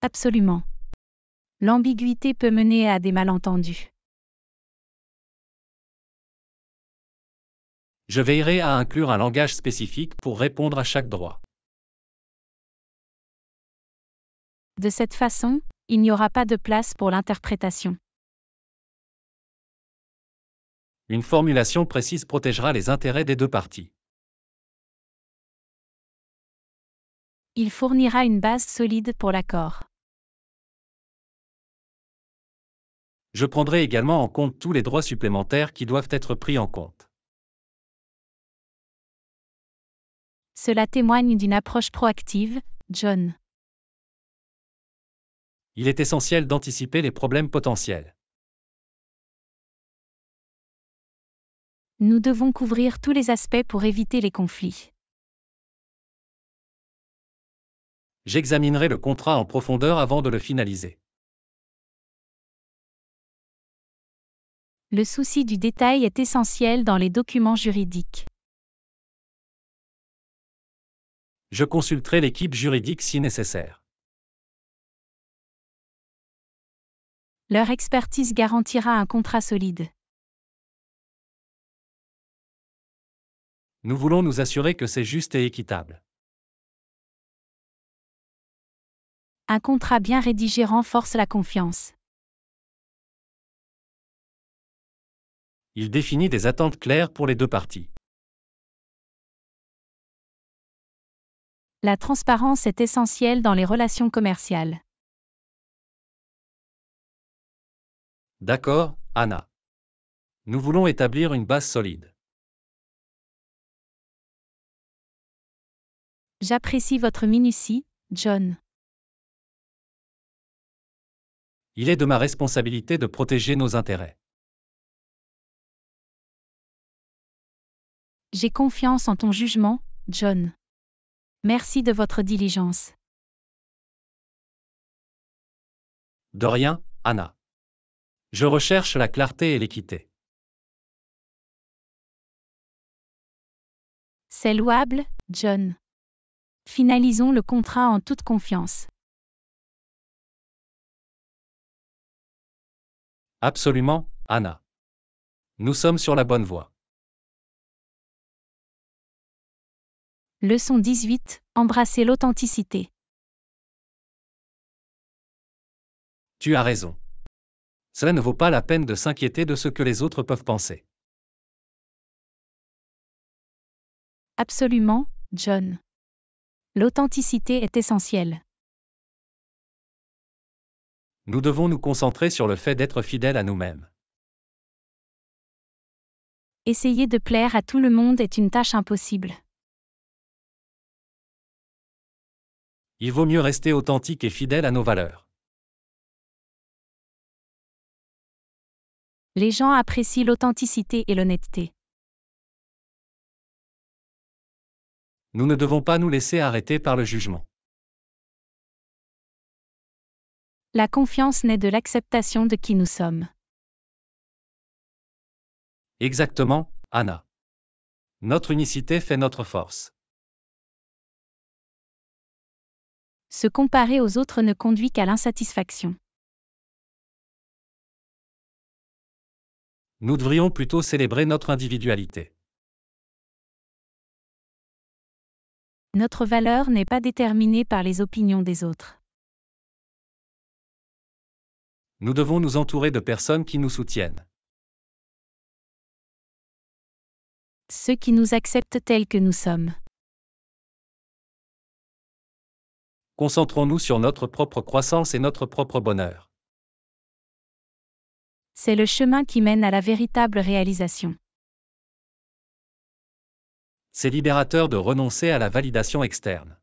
Absolument. L'ambiguïté peut mener à des malentendus. Je veillerai à inclure un langage spécifique pour répondre à chaque droit. De cette façon, il n'y aura pas de place pour l'interprétation. Une formulation précise protégera les intérêts des deux parties. Il fournira une base solide pour l'accord. Je prendrai également en compte tous les droits supplémentaires qui doivent être pris en compte. Cela témoigne d'une approche proactive, John il est essentiel d'anticiper les problèmes potentiels. Nous devons couvrir tous les aspects pour éviter les conflits. J'examinerai le contrat en profondeur avant de le finaliser. Le souci du détail est essentiel dans les documents juridiques. Je consulterai l'équipe juridique si nécessaire. Leur expertise garantira un contrat solide. Nous voulons nous assurer que c'est juste et équitable. Un contrat bien rédigé renforce la confiance. Il définit des attentes claires pour les deux parties. La transparence est essentielle dans les relations commerciales. D'accord, Anna. Nous voulons établir une base solide. J'apprécie votre minutie, John. Il est de ma responsabilité de protéger nos intérêts. J'ai confiance en ton jugement, John. Merci de votre diligence. De rien, Anna. Je recherche la clarté et l'équité. C'est louable, John. Finalisons le contrat en toute confiance. Absolument, Anna. Nous sommes sur la bonne voie. Leçon 18. Embrasser l'authenticité. Tu as raison cela ne vaut pas la peine de s'inquiéter de ce que les autres peuvent penser. Absolument, John. L'authenticité est essentielle. Nous devons nous concentrer sur le fait d'être fidèles à nous-mêmes. Essayer de plaire à tout le monde est une tâche impossible. Il vaut mieux rester authentique et fidèle à nos valeurs. les gens apprécient l'authenticité et l'honnêteté. Nous ne devons pas nous laisser arrêter par le jugement. La confiance naît de l'acceptation de qui nous sommes. Exactement, Anna. Notre unicité fait notre force. Se comparer aux autres ne conduit qu'à l'insatisfaction. Nous devrions plutôt célébrer notre individualité. Notre valeur n'est pas déterminée par les opinions des autres. Nous devons nous entourer de personnes qui nous soutiennent. Ceux qui nous acceptent tels que nous sommes. Concentrons-nous sur notre propre croissance et notre propre bonheur c'est le chemin qui mène à la véritable réalisation. C'est libérateur de renoncer à la validation externe.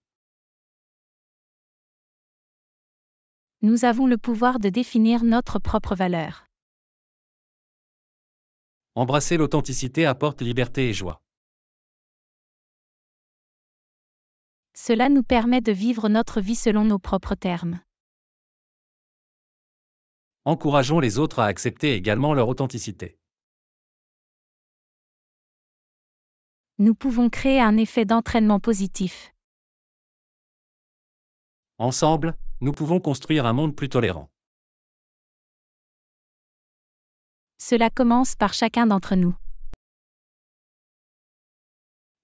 Nous avons le pouvoir de définir notre propre valeur. Embrasser l'authenticité apporte liberté et joie. Cela nous permet de vivre notre vie selon nos propres termes encourageons les autres à accepter également leur authenticité. Nous pouvons créer un effet d'entraînement positif. Ensemble, nous pouvons construire un monde plus tolérant. Cela commence par chacun d'entre nous.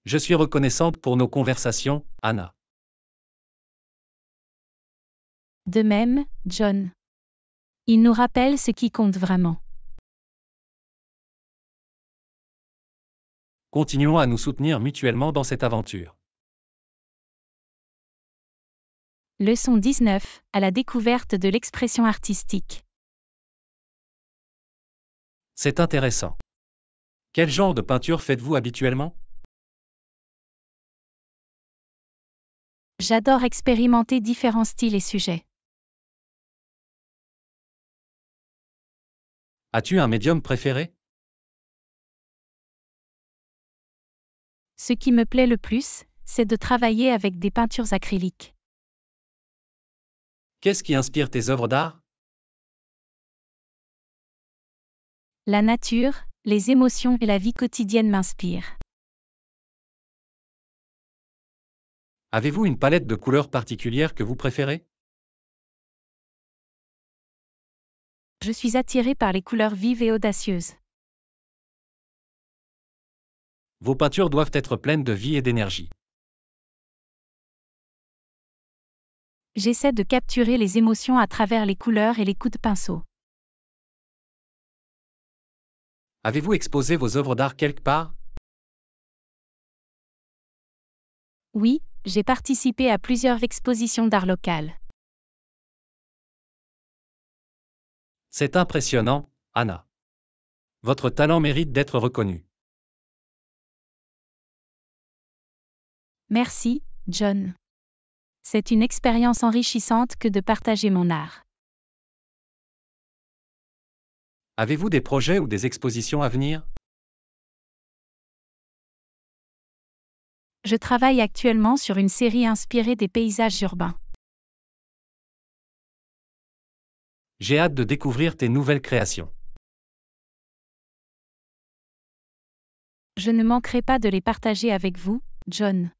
Je suis reconnaissante pour nos conversations, Anna. De même, John. Il nous rappelle ce qui compte vraiment. Continuons à nous soutenir mutuellement dans cette aventure. Leçon 19, à la découverte de l'expression artistique. C'est intéressant. Quel genre de peinture faites-vous habituellement J'adore expérimenter différents styles et sujets. As-tu un médium préféré Ce qui me plaît le plus, c'est de travailler avec des peintures acryliques. Qu'est-ce qui inspire tes œuvres d'art La nature, les émotions et la vie quotidienne m'inspirent. Avez-vous une palette de couleurs particulière que vous préférez Je suis attiré par les couleurs vives et audacieuses. Vos peintures doivent être pleines de vie et d'énergie. J'essaie de capturer les émotions à travers les couleurs et les coups de pinceau. Avez-vous exposé vos œuvres d'art quelque part Oui, j'ai participé à plusieurs expositions d'art local. C'est impressionnant, Anna. Votre talent mérite d'être reconnu. Merci, John. C'est une expérience enrichissante que de partager mon art. Avez-vous des projets ou des expositions à venir Je travaille actuellement sur une série inspirée des paysages urbains. J'ai hâte de découvrir tes nouvelles créations. Je ne manquerai pas de les partager avec vous, John.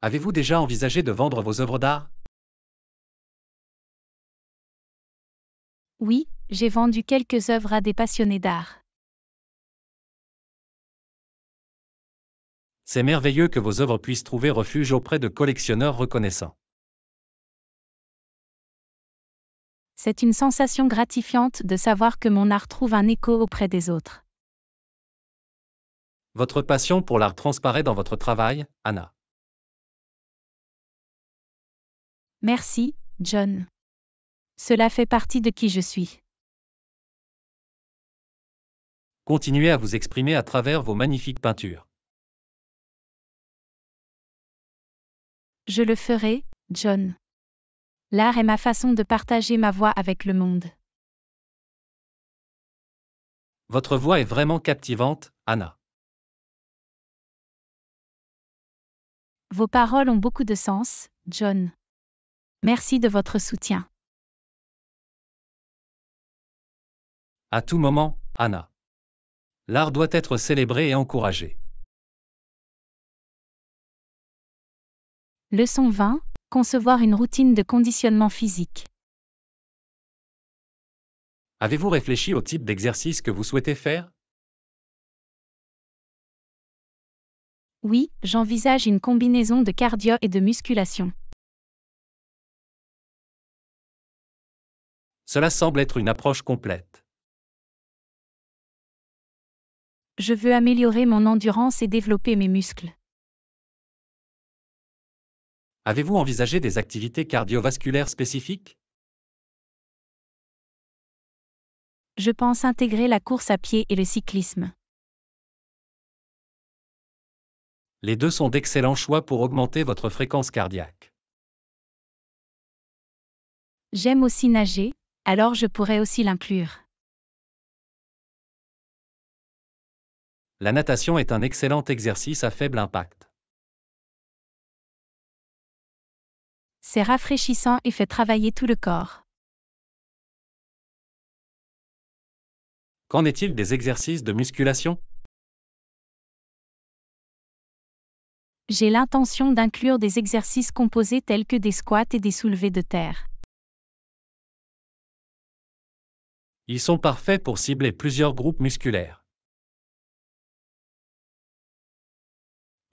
Avez-vous déjà envisagé de vendre vos œuvres d'art Oui, j'ai vendu quelques œuvres à des passionnés d'art. C'est merveilleux que vos œuvres puissent trouver refuge auprès de collectionneurs reconnaissants. C'est une sensation gratifiante de savoir que mon art trouve un écho auprès des autres. Votre passion pour l'art transparaît dans votre travail, Anna. Merci, John. Cela fait partie de qui je suis. Continuez à vous exprimer à travers vos magnifiques peintures. Je le ferai, John. L'art est ma façon de partager ma voix avec le monde. Votre voix est vraiment captivante, Anna. Vos paroles ont beaucoup de sens, John. Merci de votre soutien. À tout moment, Anna. L'art doit être célébré et encouragé. Leçon 20. Concevoir une routine de conditionnement physique. Avez-vous réfléchi au type d'exercice que vous souhaitez faire Oui, j'envisage une combinaison de cardio et de musculation. Cela semble être une approche complète. Je veux améliorer mon endurance et développer mes muscles. Avez-vous envisagé des activités cardiovasculaires spécifiques Je pense intégrer la course à pied et le cyclisme. Les deux sont d'excellents choix pour augmenter votre fréquence cardiaque. J'aime aussi nager, alors je pourrais aussi l'inclure. La natation est un excellent exercice à faible impact. c'est rafraîchissant et fait travailler tout le corps. Qu'en est-il des exercices de musculation J'ai l'intention d'inclure des exercices composés tels que des squats et des soulevés de terre. Ils sont parfaits pour cibler plusieurs groupes musculaires.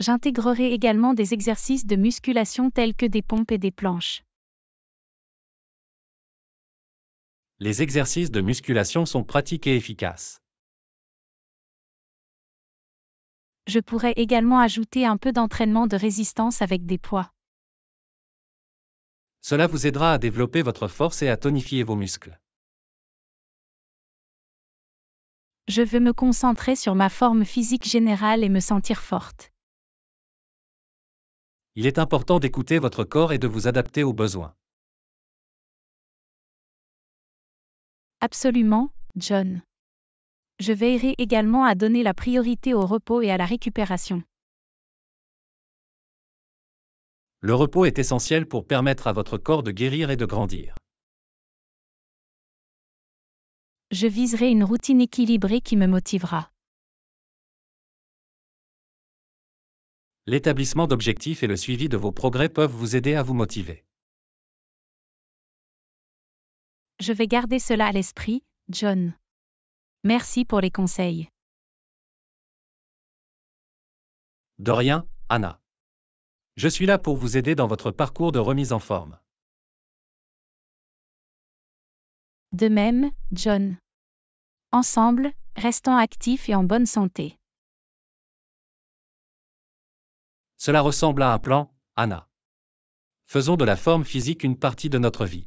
j'intégrerai également des exercices de musculation tels que des pompes et des planches. Les exercices de musculation sont pratiques et efficaces. Je pourrais également ajouter un peu d'entraînement de résistance avec des poids. Cela vous aidera à développer votre force et à tonifier vos muscles. Je veux me concentrer sur ma forme physique générale et me sentir forte il est important d'écouter votre corps et de vous adapter aux besoins. Absolument, John. Je veillerai également à donner la priorité au repos et à la récupération. Le repos est essentiel pour permettre à votre corps de guérir et de grandir. Je viserai une routine équilibrée qui me motivera. L'établissement d'objectifs et le suivi de vos progrès peuvent vous aider à vous motiver. Je vais garder cela à l'esprit, John. Merci pour les conseils. De rien, Anna. Je suis là pour vous aider dans votre parcours de remise en forme. De même, John. Ensemble, restons actifs et en bonne santé. Cela ressemble à un plan, Anna. Faisons de la forme physique une partie de notre vie.